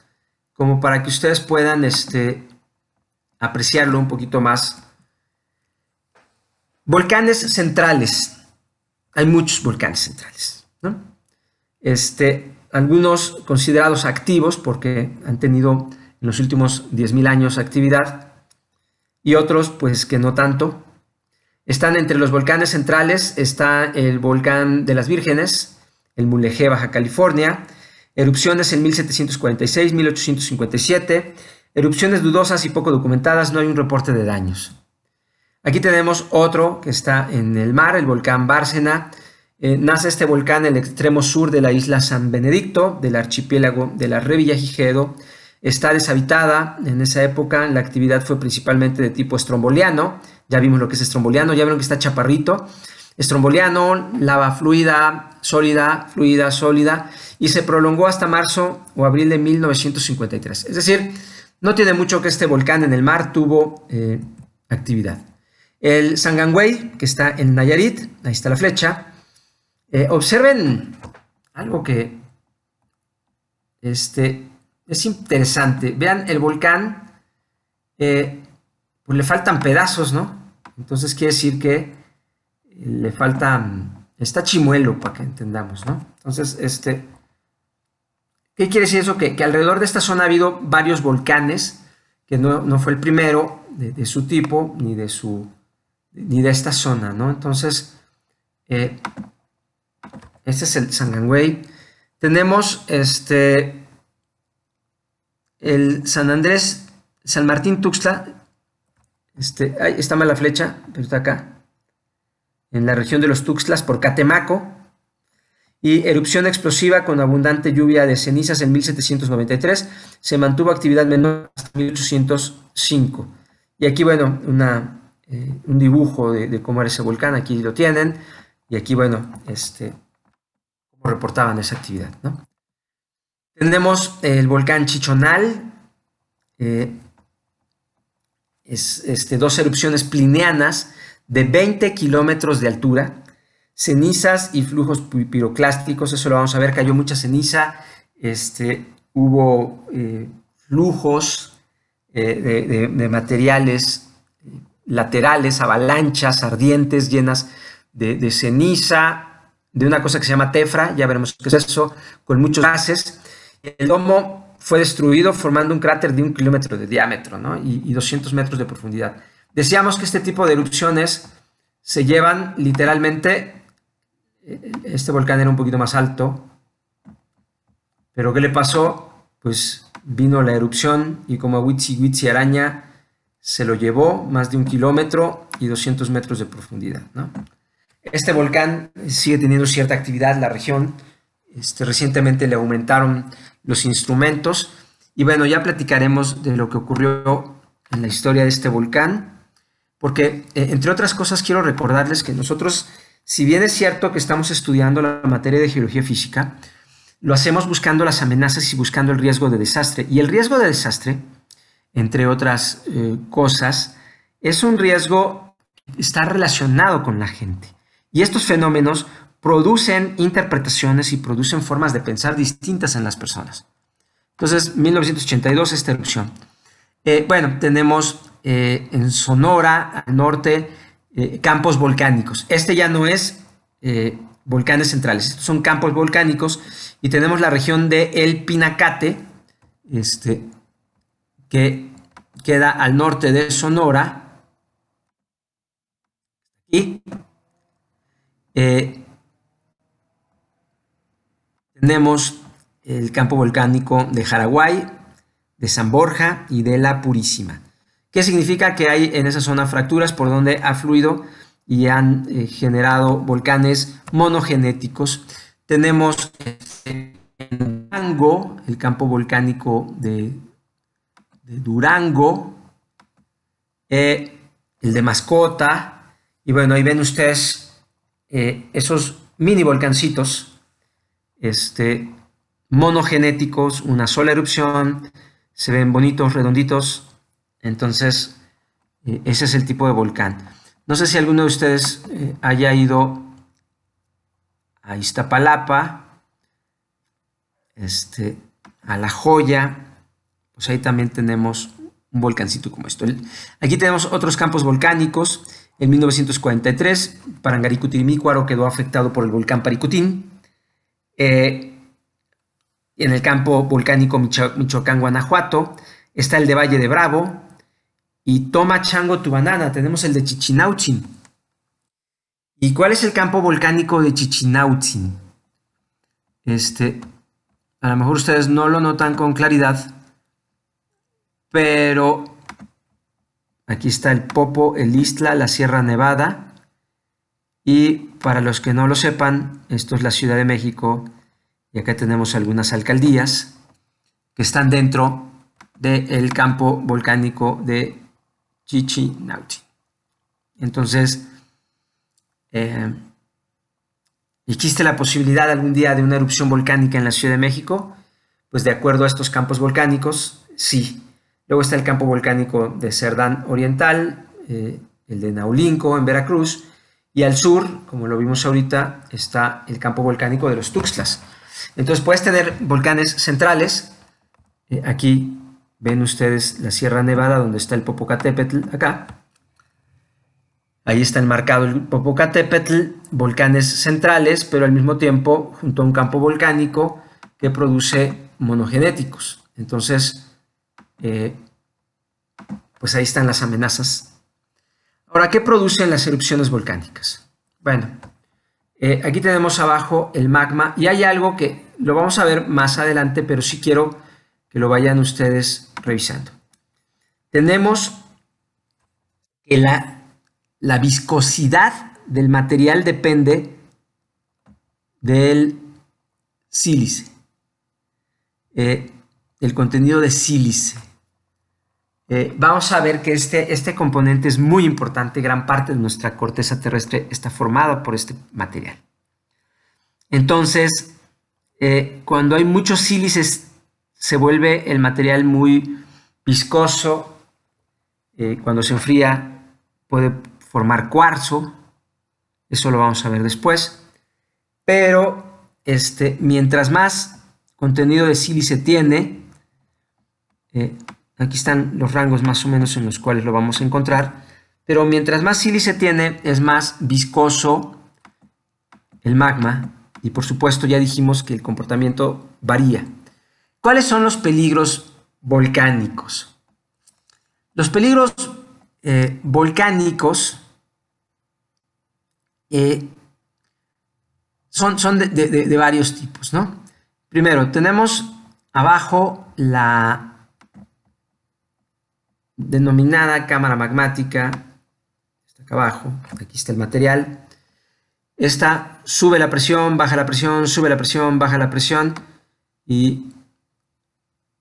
como para que ustedes puedan este, apreciarlo un poquito más Volcanes centrales. Hay muchos volcanes centrales. Este, algunos considerados activos porque han tenido en los últimos 10.000 años actividad y otros pues que no tanto. Están entre los volcanes centrales, está el volcán de las Vírgenes, el Mulegé, Baja California, erupciones en 1746, 1857, erupciones dudosas y poco documentadas, no hay un reporte de daños. Aquí tenemos otro que está en el mar, el volcán Bárcena. Eh, nace este volcán en el extremo sur de la isla San Benedicto, del archipiélago de la Revillagigedo. Está deshabitada en esa época, la actividad fue principalmente de tipo estromboliano. Ya vimos lo que es estromboliano, ya vieron que está chaparrito. Estromboliano, lava fluida, sólida, fluida, sólida, y se prolongó hasta marzo o abril de 1953. Es decir, no tiene mucho que este volcán en el mar tuvo eh, actividad. El Sangangwei, que está en Nayarit, ahí está la flecha. Eh, observen algo que este, es interesante. Vean el volcán, eh, pues le faltan pedazos, ¿no? Entonces quiere decir que eh, le falta, está chimuelo para que entendamos, ¿no? Entonces, este, ¿qué quiere decir eso? Que, que alrededor de esta zona ha habido varios volcanes, que no, fue el primero de su tipo ni de su ni de esta zona, ¿no? Entonces, eh, este es el Sangangüey. Tenemos este, el San Andrés, San Martín Tuxtla. Este, ahí está mala flecha, pero está acá. En la región de los Tuxtlas por Catemaco. Y erupción explosiva con abundante lluvia de cenizas en 1793. Se mantuvo actividad menor hasta 1805. Y aquí, bueno, una eh, un dibujo de, cómo era ese volcán, aquí lo tienen, y aquí, bueno, este, cómo reportaban esa actividad. ¿no? Tenemos el volcán Chichonal, eh, es, este, dos erupciones plineanas de 20 kilómetros de altura, cenizas y flujos piroclásticos, eso lo vamos a ver, cayó mucha ceniza, este, hubo eh, flujos de, materiales laterales, avalanchas ardientes llenas de, ceniza, de una cosa que se llama Tefra, ya veremos qué es eso, con muchos gases. El domo fue destruido formando un cráter de un kilómetro de diámetro y, 200 metros de profundidad. Decíamos que este tipo de erupciones se llevan literalmente, eh, este volcán era un poquito más alto, pero ¿qué le pasó? Pues vino la erupción y como a Witsi Araña se lo llevó más de un kilómetro y 200 metros de profundidad. Este volcán sigue teniendo cierta actividad en la región. Este, recientemente le aumentaron los instrumentos. Y bueno, ya platicaremos de lo que ocurrió en la historia de este volcán, porque eh, entre otras cosas quiero recordarles que nosotros, si bien es cierto que estamos estudiando la materia de geología física, lo hacemos buscando las amenazas y buscando el riesgo de desastre. Y el riesgo de desastre entre otras eh, cosas, es un riesgo que está relacionado con la gente. Y estos fenómenos producen interpretaciones y producen formas de pensar distintas en las personas. Entonces, 1982, esta erupción. Eh, bueno, tenemos eh, en Sonora, al norte, campos volcánicos. Este ya no es volcanes centrales, estos son campos volcánicos y tenemos la región de El Pinacate, este, que queda al norte de Sonora y eh, tenemos el campo volcánico de Jaraguay, de San Borja y de La Purísima. ¿Qué significa que hay en esa zona fracturas por donde ha fluido y han eh, generado volcanes monogenéticos? Tenemos eh, en Tango, el campo volcánico de de Durango, eh, el de Mascota, y bueno, ahí ven ustedes eh, esos mini volcancitos este, monogenéticos, una sola erupción, se ven bonitos, redonditos, entonces eh, ese es el tipo de volcán. No sé si alguno de ustedes haya ido a Iztapalapa, este, a La Joya, pues ahí también tenemos un volcancito como esto. Aquí tenemos otros campos volcánicos. En 1943, Parangaricutirimícuaro quedó afectado por el volcán Paricutín. Eh, en el campo volcánico Michoacán-Guanajuato está el de Valle de Bravo. Y toma chango tu tenemos el de Chichinauchin. ¿Y cuál es el campo volcánico de Chichinauchin? Este, a lo mejor ustedes no lo notan con claridad, pero aquí está el Popo, el Isla, la Sierra Nevada, y para los que no lo sepan, esto es la Ciudad de México, y acá tenemos algunas alcaldías que están dentro del campo volcánico de Chichinauti. Entonces, eh, ¿existe la posibilidad algún día de una erupción volcánica en la Ciudad de México? Pues de acuerdo a estos campos volcánicos, sí. Luego está el campo volcánico de Cerdán Oriental, eh, el de Naulinco en Veracruz, y al sur, como lo vimos ahorita, está el campo volcánico de los Tuxtlas. Entonces puedes tener volcanes centrales. Eh, aquí ven ustedes la Sierra Nevada, donde está el Popocatépetl, acá. Ahí está enmarcado el Popocatépetl, volcanes centrales, pero al mismo tiempo junto a un campo volcánico que produce monogenéticos. Entonces, eh, pues ahí están las amenazas. Ahora, ¿qué producen las erupciones volcánicas? Bueno, eh, aquí tenemos abajo el magma y hay algo que lo vamos a ver más adelante, pero sí quiero que lo vayan ustedes revisando. Tenemos que la, viscosidad del material depende del sílice, eh, el contenido de sílice. Eh, vamos a ver que este, este componente es muy importante. Gran parte de nuestra corteza terrestre está formada por este material. Entonces, eh, cuando hay muchos sílices, se vuelve el material muy viscoso. Eh, cuando se enfría, puede formar cuarzo. Eso lo vamos a ver después. Pero este, mientras más contenido de sílice tiene, Aquí están los rangos más o menos en los cuales lo vamos a encontrar. Pero mientras más sílice tiene, es más viscoso el magma. Y por supuesto ya dijimos que el comportamiento varía. ¿Cuáles son los peligros volcánicos? Los peligros eh, volcánicos eh, son, son de, varios tipos, Primero, tenemos abajo la denominada cámara magmática, está acá abajo, aquí está el material, esta sube la presión, baja la presión, sube la presión, baja la presión y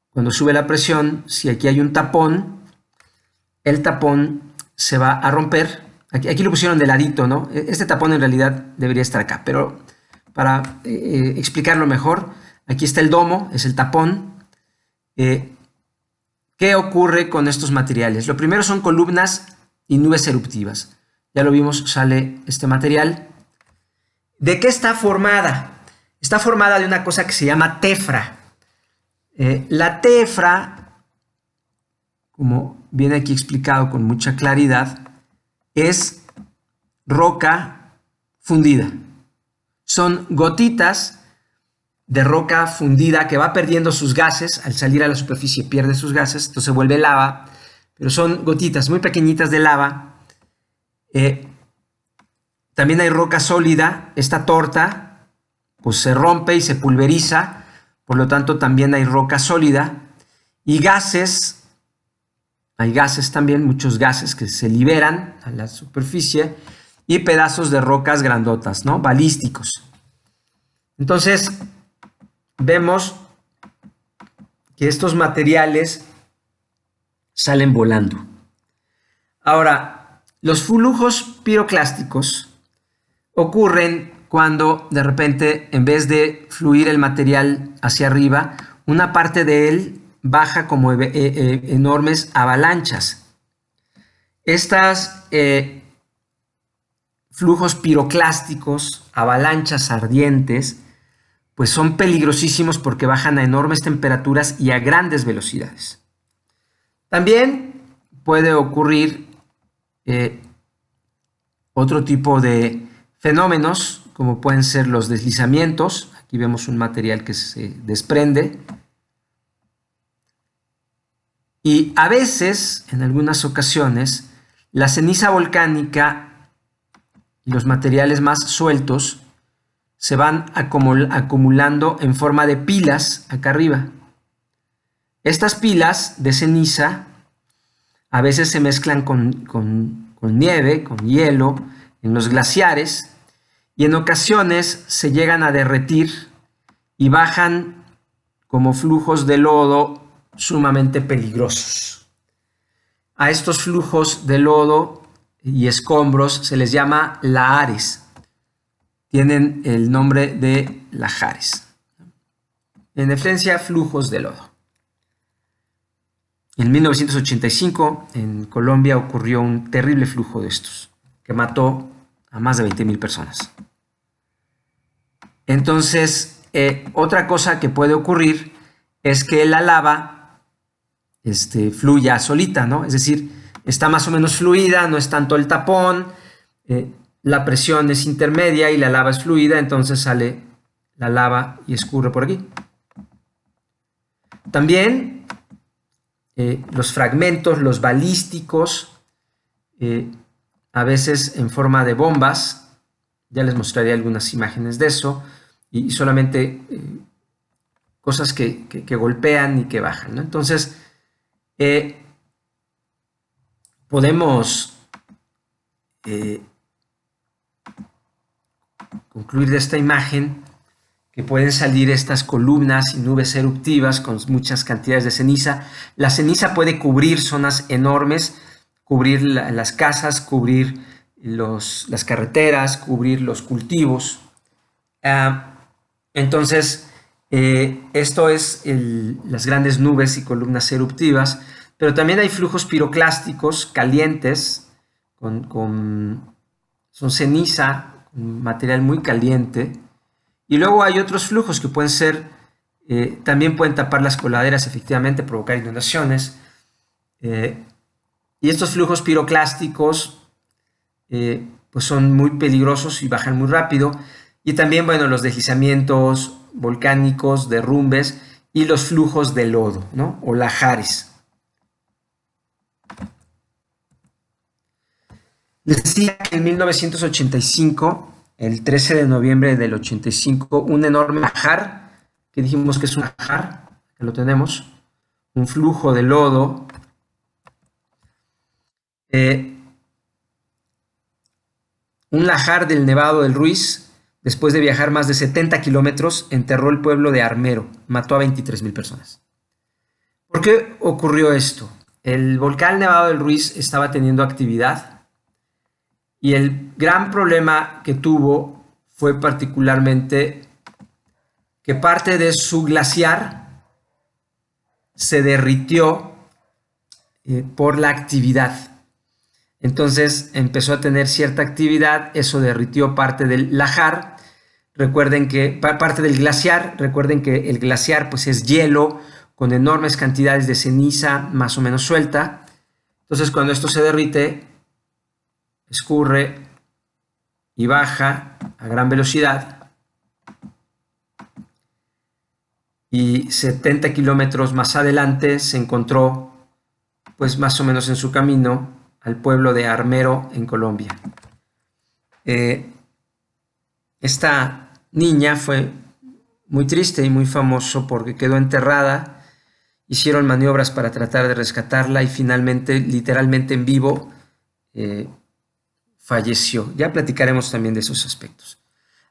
cuando sube la presión, si aquí hay un tapón, el tapón se va a romper. Aquí, aquí lo pusieron de ladito, ¿no? E-, este tapón en realidad debería estar acá, pero para eh, eh, explicarlo mejor, aquí está el domo, es el tapón. Eh, ¿Qué ocurre con estos materiales? Lo primero son columnas y nubes eruptivas. Ya lo vimos, sale este material. ¿De qué está formada? Está formada de una cosa que se llama tefra. Eh, la tefra, como viene aquí explicado con mucha claridad, es roca fundida. Son gotitas de roca fundida que va perdiendo sus gases, al salir a la superficie pierde sus gases, entonces se vuelve lava, pero son gotitas muy pequeñitas de lava. Eh, también hay roca sólida, esta torta pues se rompe y se pulveriza, por lo tanto también hay roca sólida y gases, hay gases también, muchos gases que se liberan a la superficie y pedazos de rocas grandotas, ¿no? Balísticos. Entonces, vemos que estos materiales salen volando. Ahora, los flujos piroclásticos ocurren cuando de repente, en vez de fluir el material hacia arriba, una parte de él baja como e, e, e, enormes avalanchas. Estos eh, flujos piroclásticos, avalanchas ardientes, pues son peligrosísimos porque bajan a enormes temperaturas y a grandes velocidades. También puede ocurrir eh, otro tipo de fenómenos, como pueden ser los deslizamientos. Aquí vemos un material que se desprende. Y a veces, en algunas ocasiones, la ceniza volcánica y los materiales más sueltos se van acumulando en forma de pilas acá arriba. Estas pilas de ceniza a veces se mezclan con, nieve, con hielo, en los glaciares, y en ocasiones se llegan a derretir y bajan como flujos de lodo sumamente peligrosos. A estos flujos de lodo y escombros se les llama laares tienen el nombre de lajares. En esencia, flujos de lodo. En 1985, en Colombia, ocurrió un terrible flujo de estos, que mató a más de 20.000 personas. Entonces, eh, otra cosa que puede ocurrir es que la lava este, fluya solita, ¿no? Es decir, está más o menos fluida, no es tanto el tapón, eh, la presión es intermedia y la lava es fluida, entonces sale la lava y escurre por aquí. También eh, los fragmentos, los balísticos, eh, a veces en forma de bombas, ya les mostraré algunas imágenes de eso, y, solamente eh, cosas que, golpean y que bajan. Entonces, podemos concluir de esta imagen que pueden salir estas columnas y nubes eruptivas con muchas cantidades de ceniza. La ceniza puede cubrir zonas enormes, cubrir las casas, cubrir las carreteras, cubrir los cultivos. Ah, entonces, eh, esto es las grandes nubes y columnas eruptivas, pero también hay flujos piroclásticos calientes, con, son ceniza material muy caliente. Y luego hay otros flujos que pueden ser, eh, también pueden tapar las coladeras, efectivamente, provocar inundaciones. Eh, y estos flujos piroclásticos eh, pues son muy peligrosos y bajan muy rápido. Y también, bueno, los deslizamientos volcánicos, derrumbes y los flujos de lodo, ¿no? O lajares. Decía que en 1985, el 13 de noviembre del 85, un enorme lajar, que dijimos que es un lajar, que lo tenemos, un flujo de lodo, eh, un lajar del Nevado del Ruiz, después de viajar más de 70 kilómetros, enterró el pueblo de Armero, mató a 23 mil personas. ¿Por qué ocurrió esto? El volcán Nevado del Ruiz estaba teniendo actividad y el gran problema que tuvo fue particularmente que parte de su glaciar se derritió eh, por la actividad. Entonces empezó a tener cierta actividad, eso derritió parte del lajar, recuerden que parte del glaciar, recuerden que el glaciar pues es hielo con enormes cantidades de ceniza más o menos suelta. Entonces cuando esto se derrite, escurre y baja a gran velocidad y 70 kilómetros más adelante se encontró pues más o menos en su camino al pueblo de Armero en Colombia. Eh, esta niña fue muy triste y muy famoso porque quedó enterrada, hicieron maniobras para tratar de rescatarla y finalmente, literalmente en vivo, eh, falleció. Ya platicaremos también de esos aspectos.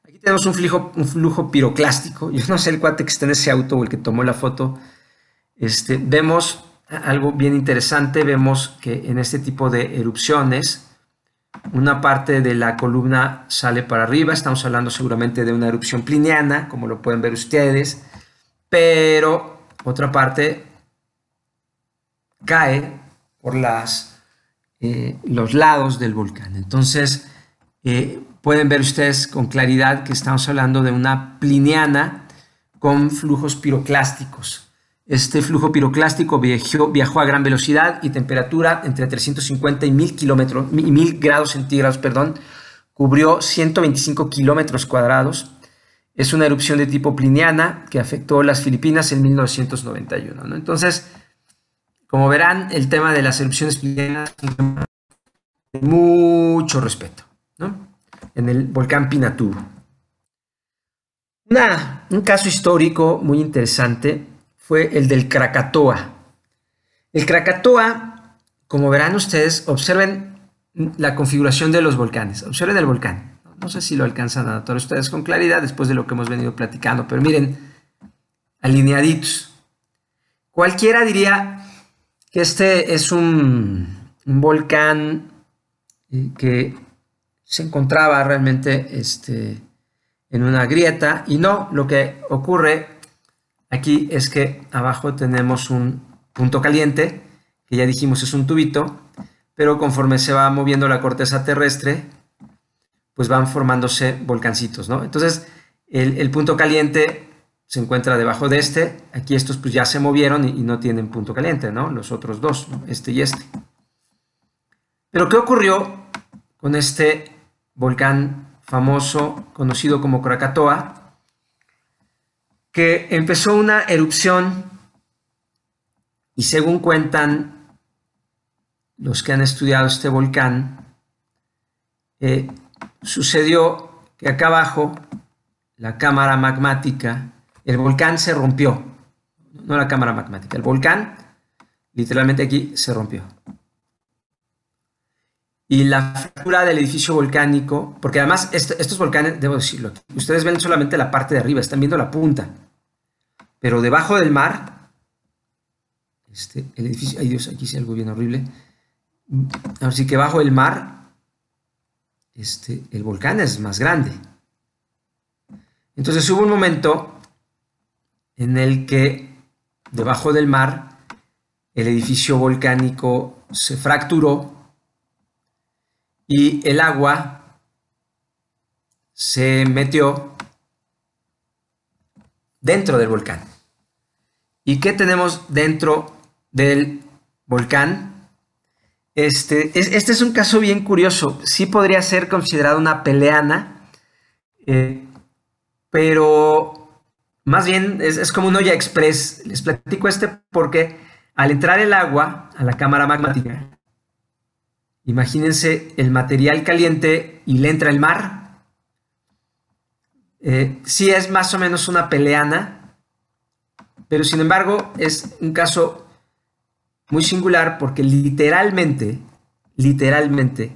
Aquí tenemos un flujo, piroclástico. Yo no sé el cuate que está en ese auto o el que tomó la foto. Este, vemos algo bien interesante. Vemos que en este tipo de erupciones, una parte de la columna sale para arriba. Estamos hablando seguramente de una erupción pliniana, como lo pueden ver ustedes. Pero otra parte cae por las eh, los lados del volcán. Entonces, eh, pueden ver ustedes con claridad que estamos hablando de una pliniana con flujos piroclásticos. Este flujo piroclástico viajó, a gran velocidad y temperatura entre 350 y 1000, grados centígrados, perdón, cubrió 125 kilómetros cuadrados. Es una erupción de tipo pliniana que afectó las Filipinas en 1991. Entonces, como verán, el tema de las erupciones plenas es de mucho respeto, En el volcán Pinatubo. un caso histórico muy interesante fue el del Krakatoa. El Krakatoa, como verán ustedes, observen la configuración de los volcanes. Observen el volcán. No sé si lo alcanzan a todos ustedes con claridad después de lo que hemos venido platicando, pero miren, alineaditos. Cualquiera diría, este es un, volcán eh, que se encontraba realmente este, en una grieta y no, lo que ocurre aquí es que abajo tenemos un punto caliente, que ya dijimos es un tubito, pero conforme se va moviendo la corteza terrestre, pues van formándose volcancitos, ¿no? Entonces, el punto caliente se encuentra debajo de este, aquí estos pues ya se movieron y, no tienen punto caliente, ¿no? Los otros dos, este y este. Pero ¿qué ocurrió con este volcán famoso conocido como Krakatoa? Que empezó una erupción y según cuentan los que han estudiado este volcán, eh, sucedió que acá abajo la cámara magmática el volcán se rompió. No la cámara magmática, el volcán literalmente aquí se rompió. Y la fractura del edificio volcánico, porque además estos volcanes, debo decirlo, ustedes ven solamente la parte de arriba, están viendo la punta, pero debajo del mar, este, el edificio, ay Dios, aquí sí algo bien horrible, así que bajo el mar, este, el volcán es más grande. Entonces hubo un momento en el que debajo del mar el edificio volcánico se fracturó y el agua se metió dentro del volcán. ¿Y qué tenemos dentro del volcán? Este, es, este es un caso bien curioso. Sí podría ser considerado una peleana, eh, pero más bien es, como un olla express. Les platico este porque al entrar el agua a la cámara magmática, imagínense el material caliente y le entra el mar. Eh, sí es más o menos una peleana, pero sin embargo es un caso muy singular porque literalmente, literalmente,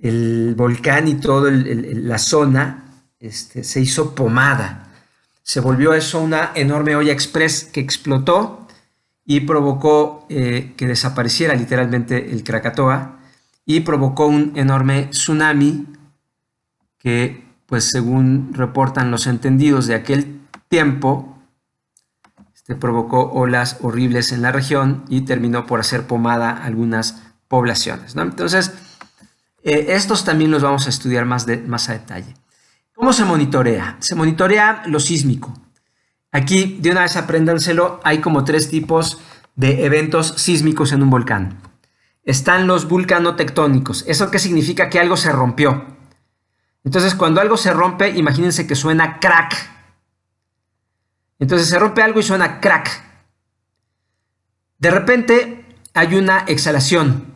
el volcán y toda la zona este, se hizo pomada se volvió eso una enorme olla express que explotó y provocó eh, que desapareciera literalmente el Krakatoa y provocó un enorme tsunami que, pues según reportan los entendidos de aquel tiempo, este, provocó olas horribles en la región y terminó por hacer pomada algunas poblaciones. Entonces, eh, estos también los vamos a estudiar más, de, más a detalle. ¿Cómo se monitorea? Se monitorea lo sísmico. Aquí, de una vez apréndanselo, hay como tres tipos de eventos sísmicos en un volcán. Están los tectónicos. ¿Eso qué significa? Que algo se rompió. Entonces, cuando algo se rompe, imagínense que suena crack. Entonces se rompe algo y suena crack. De repente hay una exhalación.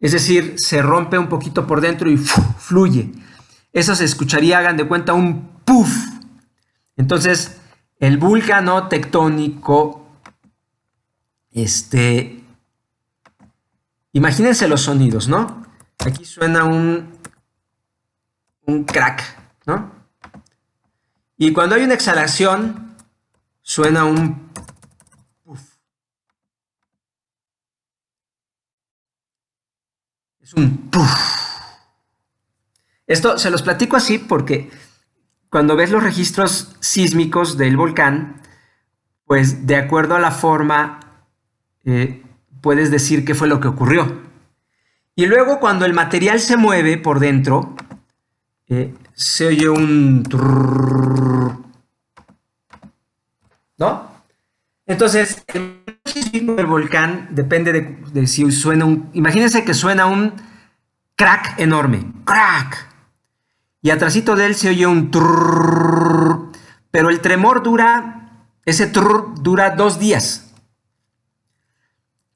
Es decir, se rompe un poquito por dentro y fluye eso se escucharía, hagan de cuenta, un puff. Entonces, el vulcano tectónico, este, imagínense los sonidos, ¿no? Aquí suena un, un crack, ¿no? Y cuando hay una exhalación, suena un puff. Es un puff. Esto se los platico así porque cuando ves los registros sísmicos del volcán, pues de acuerdo a la forma eh, puedes decir qué fue lo que ocurrió. Y luego cuando el material se mueve por dentro, eh, se oye un... ¿No? Entonces, el del volcán depende de, de si suena un... Imagínense que suena un crack enorme. ¡Crack! y atrasito de él se oye un trrrr, pero el tremor dura, ese trrr dura dos días.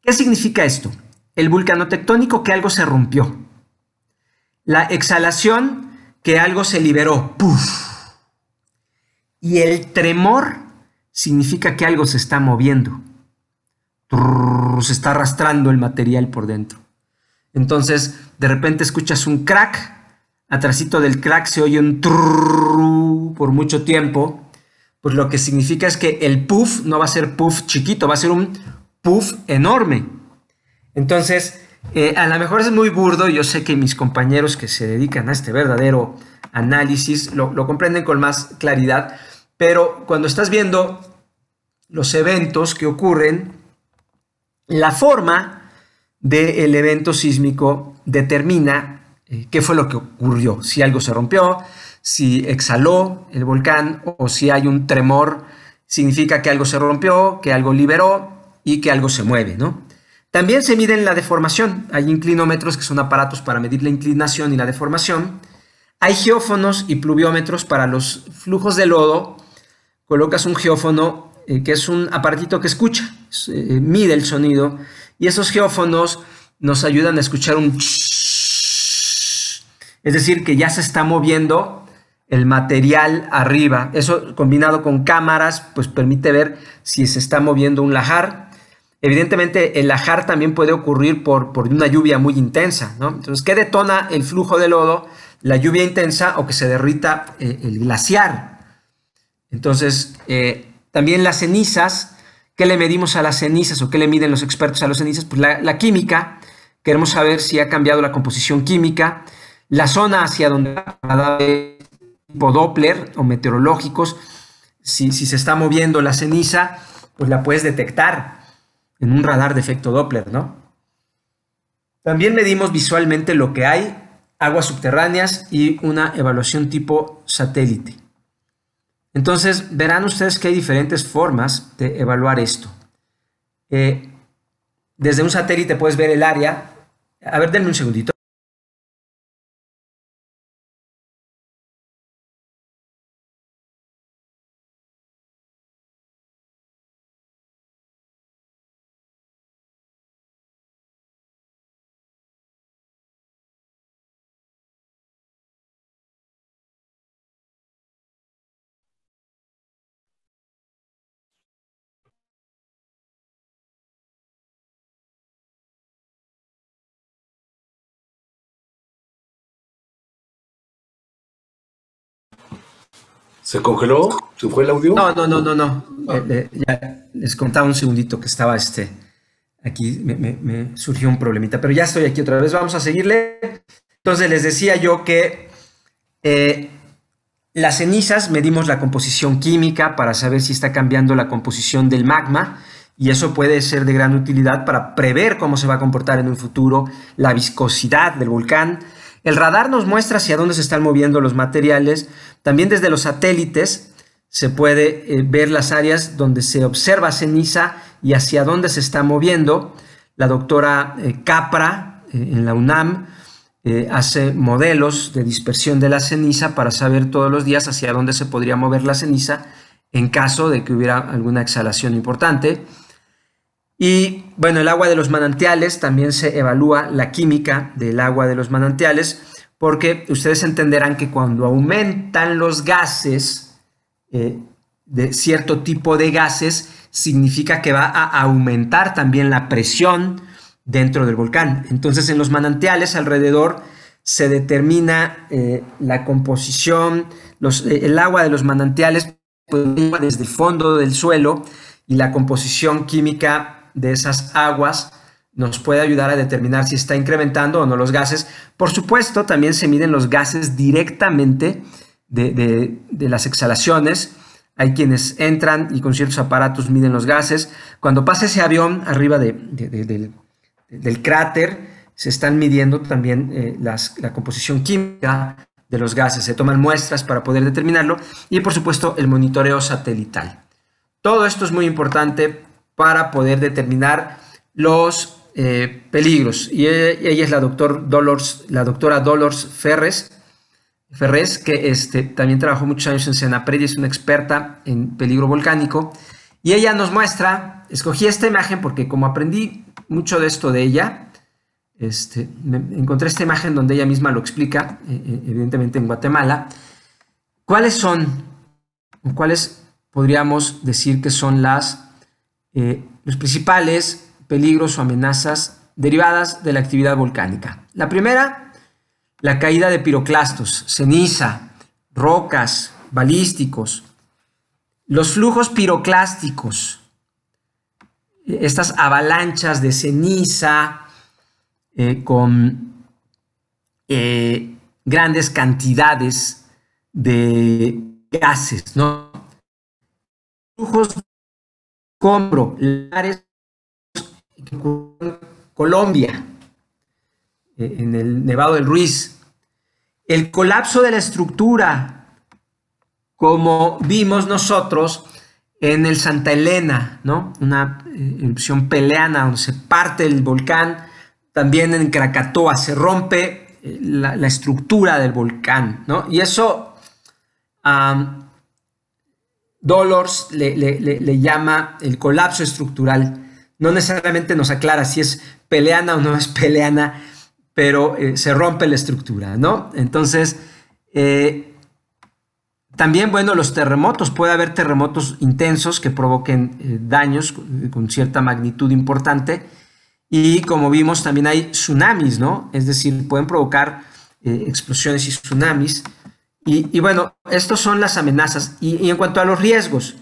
¿Qué significa esto? El vulcano tectónico que algo se rompió. La exhalación que algo se liberó. ¡Puf! Y el tremor significa que algo se está moviendo. se está arrastrando el material por dentro. Entonces, de repente escuchas un crack atrasito del crack se oye un trrrr por mucho tiempo, pues lo que significa es que el puff no va a ser puff chiquito, va a ser un puff enorme. Entonces, a lo mejor es muy burdo, yo sé que mis compañeros que se dedican a este verdadero análisis lo, comprenden con más claridad, pero cuando estás viendo los eventos que ocurren, la forma del evento sísmico determina eh, qué fue lo que ocurrió, si algo se rompió, si exhaló el volcán o si hay un tremor, significa que algo se rompió, que algo liberó y que algo se mueve, ¿no? También se miden la deformación, hay inclinómetros que son aparatos para medir la inclinación y la deformación, hay geófonos y pluviómetros para los flujos de lodo, colocas un geófono eh, que es un aparatito que escucha, eh, mide el sonido y esos geófonos nos ayudan a escuchar un es decir, que ya se está moviendo el material arriba. Eso combinado con cámaras, pues permite ver si se está moviendo un lajar. Evidentemente, el lajar también puede ocurrir por, una lluvia muy intensa. Entonces, ¿qué detona el flujo de lodo? La lluvia intensa o que se derrita eh, el glaciar. Entonces, eh, también las cenizas, ¿qué le medimos a las cenizas o qué le miden los expertos a las cenizas? Pues la química, queremos saber si ha cambiado la composición química, la zona hacia donde radar tipo Doppler o meteorológicos, si, se está moviendo la ceniza, pues la puedes detectar en un radar de efecto Doppler, ¿no? También medimos visualmente lo que hay, aguas subterráneas y una evaluación tipo satélite. Entonces, verán ustedes que hay diferentes formas de evaluar esto. Eh, desde un satélite puedes ver el área. A ver, denme un segundito. ¿Se congeló? ¿Se fue el audio? No, no, no, no, no. Ah. Eh, eh, ya les contaba un segundito que estaba este. Aquí me, surgió un problemita, pero ya estoy aquí otra vez. Vamos a seguirle. Entonces les decía yo que eh, las cenizas medimos la composición química para saber si está cambiando la composición del magma y eso puede ser de gran utilidad para prever cómo se va a comportar en un futuro la viscosidad del volcán, el radar nos muestra hacia dónde se están moviendo los materiales. También desde los satélites se puede eh, ver las áreas donde se observa ceniza y hacia dónde se está moviendo. La doctora eh, Capra eh, en la UNAM hace modelos de dispersión de la ceniza para saber todos los días hacia dónde se podría mover la ceniza en caso de que hubiera alguna exhalación importante. Y bueno, el agua de los manantiales, también se evalúa la química del agua de los manantiales, porque ustedes entenderán que cuando aumentan los gases, eh, de cierto tipo de gases, significa que va a aumentar también la presión dentro del volcán. Entonces, en los manantiales alrededor se determina eh, la composición, los, eh, el agua de los manantiales pues, desde el fondo del suelo y la composición química de esas aguas nos puede ayudar a determinar si está incrementando o no los gases. Por supuesto, también se miden los gases directamente de, las exhalaciones. Hay quienes entran y con ciertos aparatos miden los gases. Cuando pasa ese avión arriba del, cráter, se están midiendo también eh, la composición química de los gases. Se toman muestras para poder determinarlo y, por supuesto, el monitoreo satelital. Todo esto es muy importante para poder determinar los eh, peligros. E, y ella es la, la doctora Dolores Ferres, que este, también trabajó muchos años en Senapred y es una experta en peligro volcánico. Y ella nos muestra, escogí esta imagen porque como aprendí mucho de esto de ella, este, encontré esta imagen donde ella misma lo explica, e, e, evidentemente en Guatemala, cuáles son, cuáles podríamos decir que son las eh, los principales peligros o amenazas derivadas de la actividad volcánica. La primera, la caída de piroclastos, ceniza, rocas, balísticos, los flujos piroclásticos, estas avalanchas de ceniza eh, con eh, grandes cantidades de gases, ¿no? Flujos Combro, lares Colombia, eh, en el Nevado del Ruiz. El colapso de la estructura, como vimos nosotros en el Santa Elena, ¿no? una eh, erupción peleana donde se parte el volcán, también en Krakatoa se rompe eh, la, estructura del volcán, ¿no? y eso Dolors le, llama el colapso estructural. No necesariamente nos aclara si es peleana o no es peleana, pero eh, se rompe la estructura, ¿no? Entonces, eh, también, bueno, los terremotos, puede haber terremotos intensos que provoquen eh, daños con, con cierta magnitud importante. Y como vimos, también hay tsunamis, ¿no? Es decir, pueden provocar explosiones y tsunamis. Y, bueno, estas son las amenazas. Y, en cuanto a los riesgos,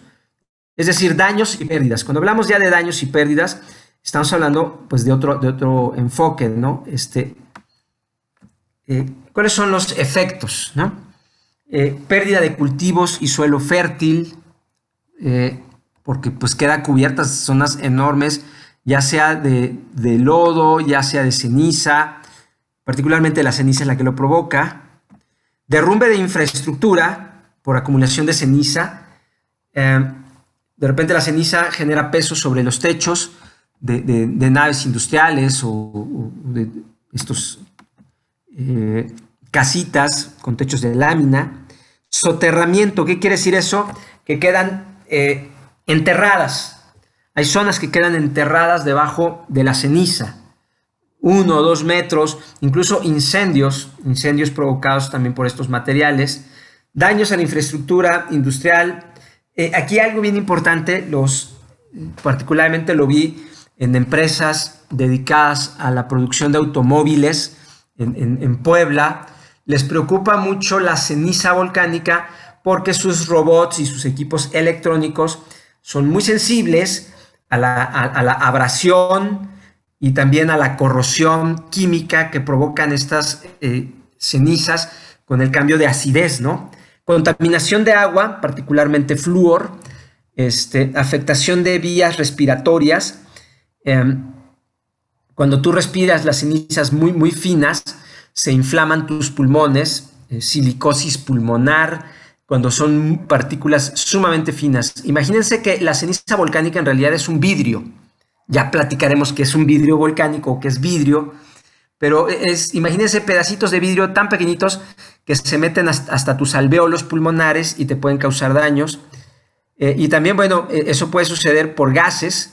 es decir, daños y pérdidas. Cuando hablamos ya de daños y pérdidas, estamos hablando pues de otro, de otro enfoque, ¿no? Este, eh, ¿Cuáles son los efectos? ¿no? Eh, pérdida de cultivos y suelo fértil, eh, porque pues queda cubiertas zonas enormes, ya sea de, de, lodo, ya sea de ceniza, particularmente la ceniza es la que lo provoca, derrumbe de infraestructura por acumulación de ceniza. Em, de repente la ceniza genera peso sobre los techos de, naves industriales o, de estos eh, casitas con techos de lámina. Soterramiento, ¿qué quiere decir eso? Que quedan eh, enterradas. Hay zonas que quedan enterradas debajo de la ceniza uno o dos metros, incluso incendios, incendios provocados también por estos materiales, daños a la infraestructura industrial. Eh, aquí algo bien importante, los, particularmente lo vi en empresas dedicadas a la producción de automóviles en, Puebla, les preocupa mucho la ceniza volcánica porque sus robots y sus equipos electrónicos son muy sensibles a la abrasión, y también a la corrosión química que provocan estas eh, cenizas con el cambio de acidez, ¿no? Contaminación de agua, particularmente flúor, este, afectación de vías respiratorias. Em, cuando tú respiras las cenizas muy, muy finas, se inflaman tus pulmones, eh, silicosis pulmonar, cuando son partículas sumamente finas. Imagínense que la ceniza volcánica en realidad es un vidrio ya platicaremos que es un vidrio volcánico, que es vidrio, pero e, es, imagínense pedacitos de vidrio tan pequeñitos que se meten hasta, tus alvéolos pulmonares y te pueden causar daños. Eh, y también, bueno, e, eso puede suceder por gases.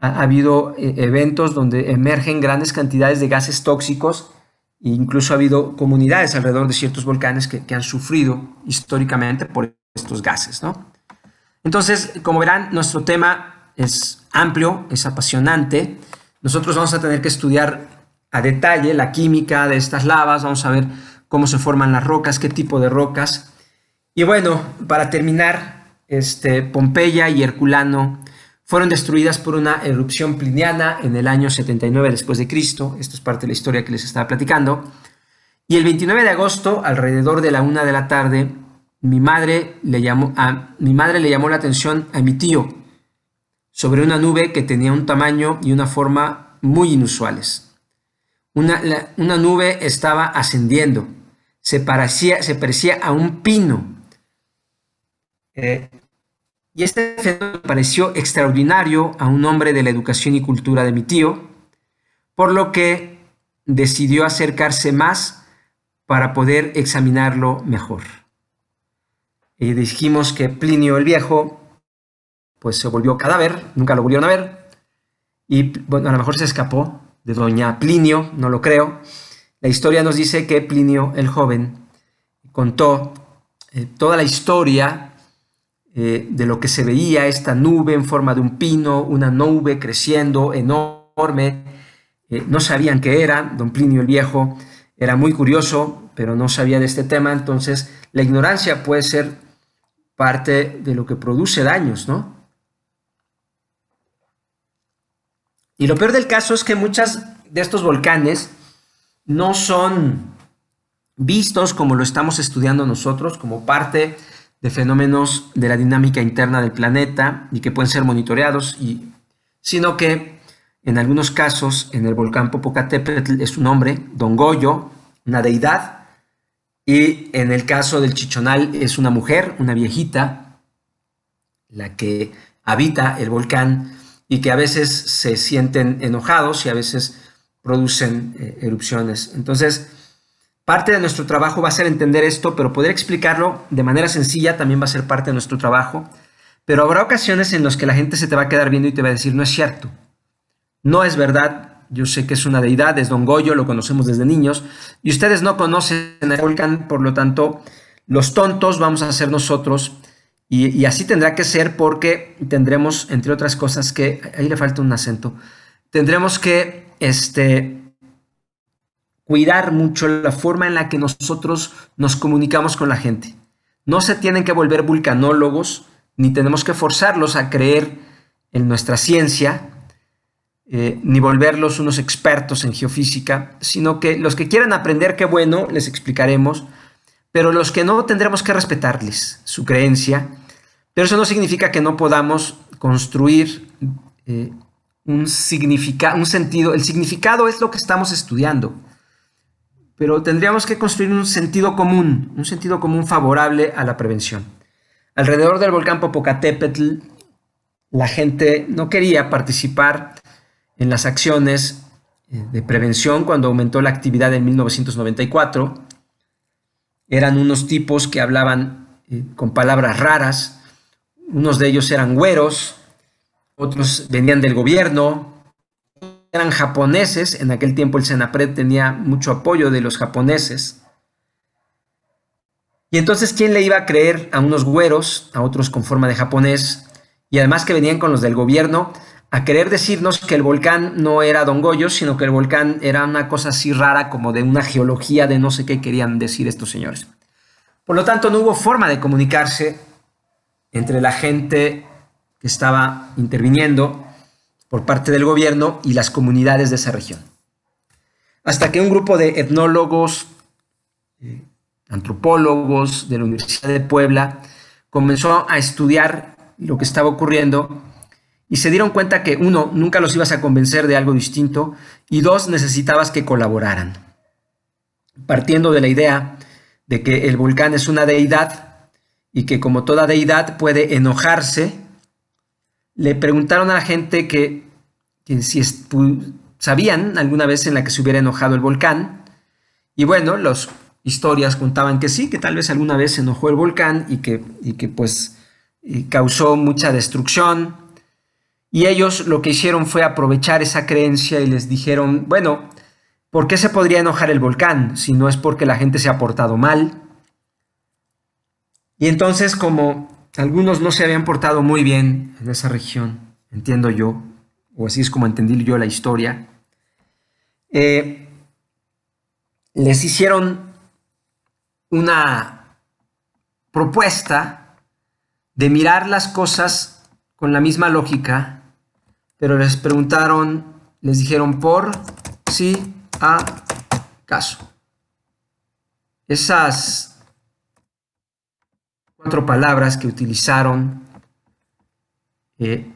Ha, habido e, eventos donde emergen grandes cantidades de gases tóxicos e incluso ha habido comunidades alrededor de ciertos volcanes que, han sufrido históricamente por estos gases, Entonces, como verán, nuestro tema es amplio, es apasionante. Nosotros vamos a tener que estudiar a detalle la química de estas lavas, vamos a ver cómo se forman las rocas, qué tipo de rocas. Y bueno, para terminar, este, Pompeya y Herculano fueron destruidas por una erupción pliniana en el año 79 después de Cristo. Esto es parte de la historia que les estaba platicando. Y el 29 de agosto, alrededor de la una de la tarde, mi madre le llamó, a, mi madre le llamó la atención a mi tío, sobre una nube que tenía un tamaño y una forma muy inusuales. Una, nube estaba ascendiendo, se parecía, se parecía a un pino. Eh, y este fenómeno pareció extraordinario a un hombre de la educación y cultura de mi tío, por lo que decidió acercarse más para poder examinarlo mejor. Y dijimos que Plinio el Viejo pues se volvió cadáver, nunca lo volvieron a ver, y bueno, a lo mejor se escapó de doña Plinio, no lo creo. La historia nos dice que Plinio el joven contó eh, toda la historia eh, de lo que se veía, esta nube en forma de un pino, una nube creciendo enorme, eh, no sabían qué era, don Plinio el viejo era muy curioso, pero no sabía de este tema, entonces la ignorancia puede ser parte de lo que produce daños, ¿no? Y lo peor del caso es que muchas de estos volcanes no son vistos como lo estamos estudiando nosotros, como parte de fenómenos de la dinámica interna del planeta y que pueden ser monitoreados, y, sino que en algunos casos en el volcán Popocatépetl es un hombre, Don Goyo, una deidad, y en el caso del Chichonal es una mujer, una viejita, la que habita el volcán y que a veces se sienten enojados y a veces producen eh, erupciones. Entonces, parte de nuestro trabajo va a ser entender esto, pero poder explicarlo de manera sencilla también va a ser parte de nuestro trabajo. Pero habrá ocasiones en las que la gente se te va a quedar viendo y te va a decir, no es cierto, no es verdad, yo sé que es una deidad, es Don Goyo, lo conocemos desde niños, y ustedes no conocen a volcán, por lo tanto, los tontos vamos a ser nosotros y, así tendrá que ser porque tendremos, entre otras cosas, que, ahí le falta un acento, tendremos que este, cuidar mucho la forma en la que nosotros nos comunicamos con la gente. No se tienen que volver vulcanólogos, ni tenemos que forzarlos a creer en nuestra ciencia, eh, ni volverlos unos expertos en geofísica, sino que los que quieran aprender, qué bueno, les explicaremos pero los que no tendremos que respetarles su creencia, pero eso no significa que no podamos construir eh, un, significado. un sentido. El significado es lo que estamos estudiando, pero tendríamos que construir un sentido común, un sentido común favorable a la prevención. Alrededor del volcán Popocatépetl, la gente no quería participar en las acciones eh, de prevención cuando aumentó la actividad en 1994 eran unos tipos que hablaban eh, con palabras raras, unos de ellos eran güeros, otros venían del gobierno, eran japoneses, en aquel tiempo el Senapred tenía mucho apoyo de los japoneses. Y entonces, ¿quién le iba a creer a unos güeros, a otros con forma de japonés, y además que venían con los del gobierno? a querer decirnos que el volcán no era Don Goyo, sino que el volcán era una cosa así rara como de una geología de no sé qué querían decir estos señores. Por lo tanto, no hubo forma de comunicarse entre la gente que estaba interviniendo por parte del gobierno y las comunidades de esa región. Hasta que un grupo de etnólogos, eh, antropólogos de la Universidad de Puebla, comenzó a estudiar lo que estaba ocurriendo y se dieron cuenta que, uno, nunca los ibas a convencer de algo distinto y dos, necesitabas que colaboraran. Partiendo de la idea de que el volcán es una deidad y que como toda deidad puede enojarse, le preguntaron a la gente que, si sabían alguna vez en la que se hubiera enojado el volcán y bueno, las historias contaban que sí, que tal vez alguna vez se enojó el volcán y que, que pues causó mucha destrucción y ellos lo que hicieron fue aprovechar esa creencia y les dijeron, bueno, ¿por qué se podría enojar el volcán si no es porque la gente se ha portado mal? Y entonces como algunos no se habían portado muy bien en esa región, entiendo yo, o así es como entendí yo la historia, eh, les hicieron una propuesta de mirar las cosas con la misma lógica pero les preguntaron, les dijeron por si a caso. Esas cuatro palabras que utilizaron, eh,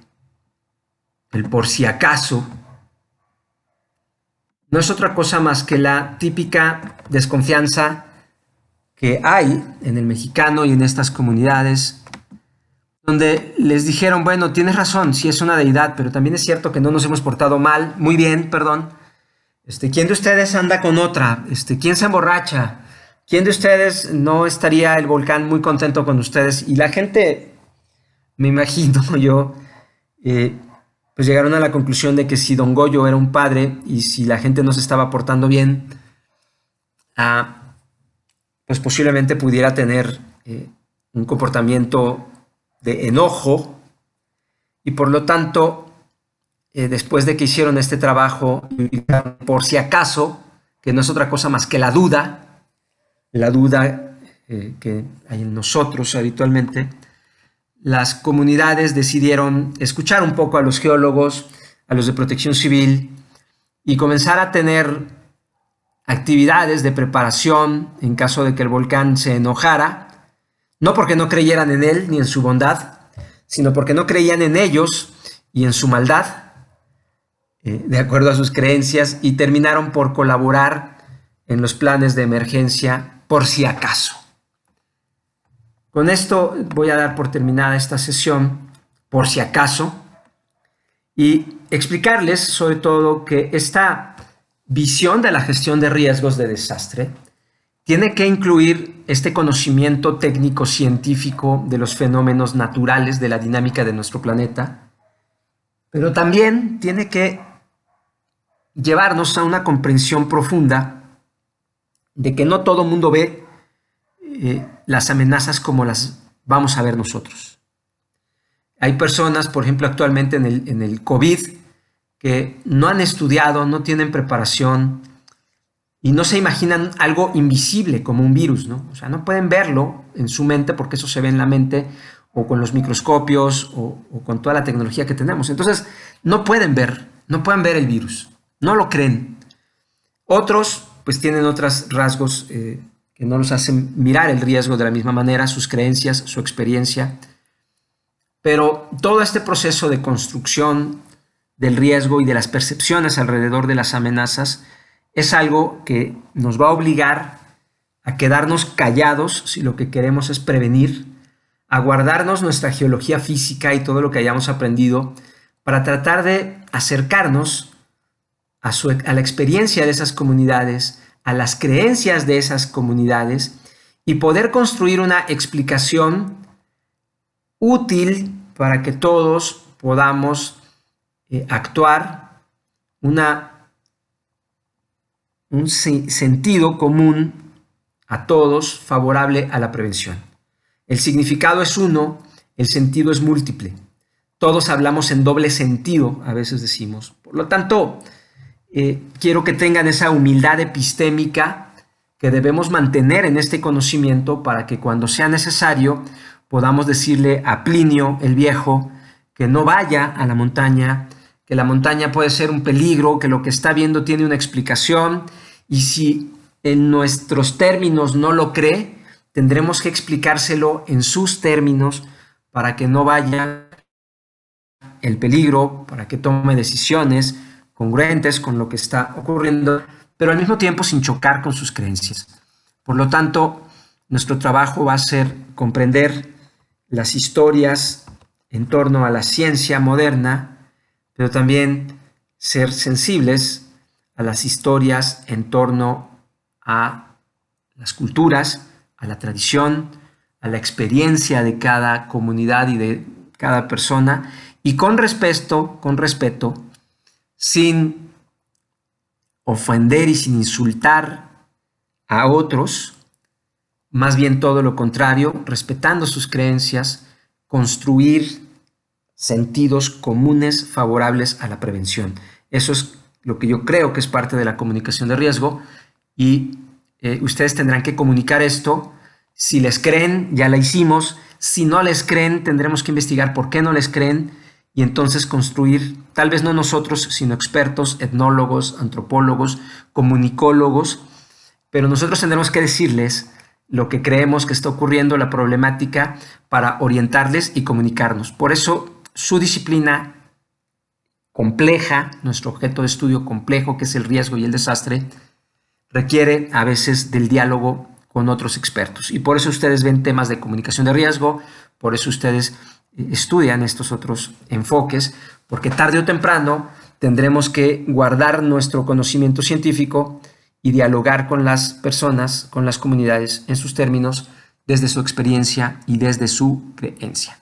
el por si acaso, no es otra cosa más que la típica desconfianza que hay en el mexicano y en estas comunidades donde les dijeron, bueno, tienes razón, sí es una deidad, pero también es cierto que no nos hemos portado mal, muy bien, perdón. Este, ¿Quién de ustedes anda con otra? Este, ¿Quién se emborracha? ¿Quién de ustedes no estaría el volcán muy contento con ustedes? Y la gente, me imagino yo, eh, pues llegaron a la conclusión de que si Don Goyo era un padre y si la gente no se estaba portando bien, ah, pues posiblemente pudiera tener eh, un comportamiento de enojo y por lo tanto, eh, después de que hicieron este trabajo, por si acaso, que no es otra cosa más que la duda, la duda eh, que hay en nosotros habitualmente, las comunidades decidieron escuchar un poco a los geólogos, a los de protección civil, y comenzar a tener actividades de preparación en caso de que el volcán se enojara no porque no creyeran en Él ni en su bondad, sino porque no creían en ellos y en su maldad, eh, de acuerdo a sus creencias, y terminaron por colaborar en los planes de emergencia por si acaso. Con esto voy a dar por terminada esta sesión, por si acaso, y explicarles sobre todo que esta visión de la gestión de riesgos de desastre, tiene que incluir este conocimiento técnico científico de los fenómenos naturales de la dinámica de nuestro planeta, pero también tiene que llevarnos a una comprensión profunda de que no todo mundo ve eh, las amenazas como las vamos a ver nosotros. Hay personas, por ejemplo, actualmente en el COVID, que no han estudiado, no tienen preparación, y no se imaginan algo invisible como un virus, ¿no? O sea, no pueden verlo en su mente porque eso se ve en la mente o con los microscopios o, con toda la tecnología que tenemos. Entonces, no pueden ver, no pueden ver el virus, no lo creen. Otros, pues tienen otros rasgos eh, que no los hacen mirar el riesgo de la misma manera, sus creencias, su experiencia. Pero todo este proceso de construcción del riesgo y de las percepciones alrededor de las amenazas, es algo que nos va a obligar a quedarnos callados si lo que queremos es prevenir, a guardarnos nuestra geología física y todo lo que hayamos aprendido para tratar de acercarnos a, la experiencia de esas comunidades, a las creencias de esas comunidades y poder construir una explicación útil para que todos podamos eh, actuar, una un sentido común a todos favorable a la prevención. El significado es uno, el sentido es múltiple. Todos hablamos en doble sentido, a veces decimos. Por lo tanto, eh, quiero que tengan esa humildad epistémica que debemos mantener en este conocimiento para que cuando sea necesario podamos decirle a Plinio el Viejo que no vaya a la montaña, que la montaña puede ser un peligro, que lo que está viendo tiene una explicación y si en nuestros términos no lo cree, tendremos que explicárselo en sus términos para que no vaya el peligro, para que tome decisiones congruentes con lo que está ocurriendo, pero al mismo tiempo sin chocar con sus creencias. Por lo tanto, nuestro trabajo va a ser comprender las historias en torno a la ciencia moderna, pero también ser sensibles a las historias en torno a las culturas, a la tradición, a la experiencia de cada comunidad y de cada persona y con respeto, con respeto, sin ofender y sin insultar a otros, más bien todo lo contrario, respetando sus creencias, construir sentidos comunes favorables a la prevención. Eso es lo que yo creo que es parte de la comunicación de riesgo, y eh, ustedes tendrán que comunicar esto. Si les creen, ya la hicimos. Si no les creen, tendremos que investigar por qué no les creen y entonces construir, tal vez no nosotros, sino expertos, etnólogos, antropólogos, comunicólogos, pero nosotros tendremos que decirles lo que creemos que está ocurriendo, la problemática, para orientarles y comunicarnos. Por eso su disciplina compleja, nuestro objeto de estudio complejo, que es el riesgo y el desastre, requiere a veces del diálogo con otros expertos. Y por eso ustedes ven temas de comunicación de riesgo, por eso ustedes eh, estudian estos otros enfoques, porque tarde o temprano tendremos que guardar nuestro conocimiento científico y dialogar con las personas, con las comunidades, en sus términos, desde su experiencia y desde su creencia.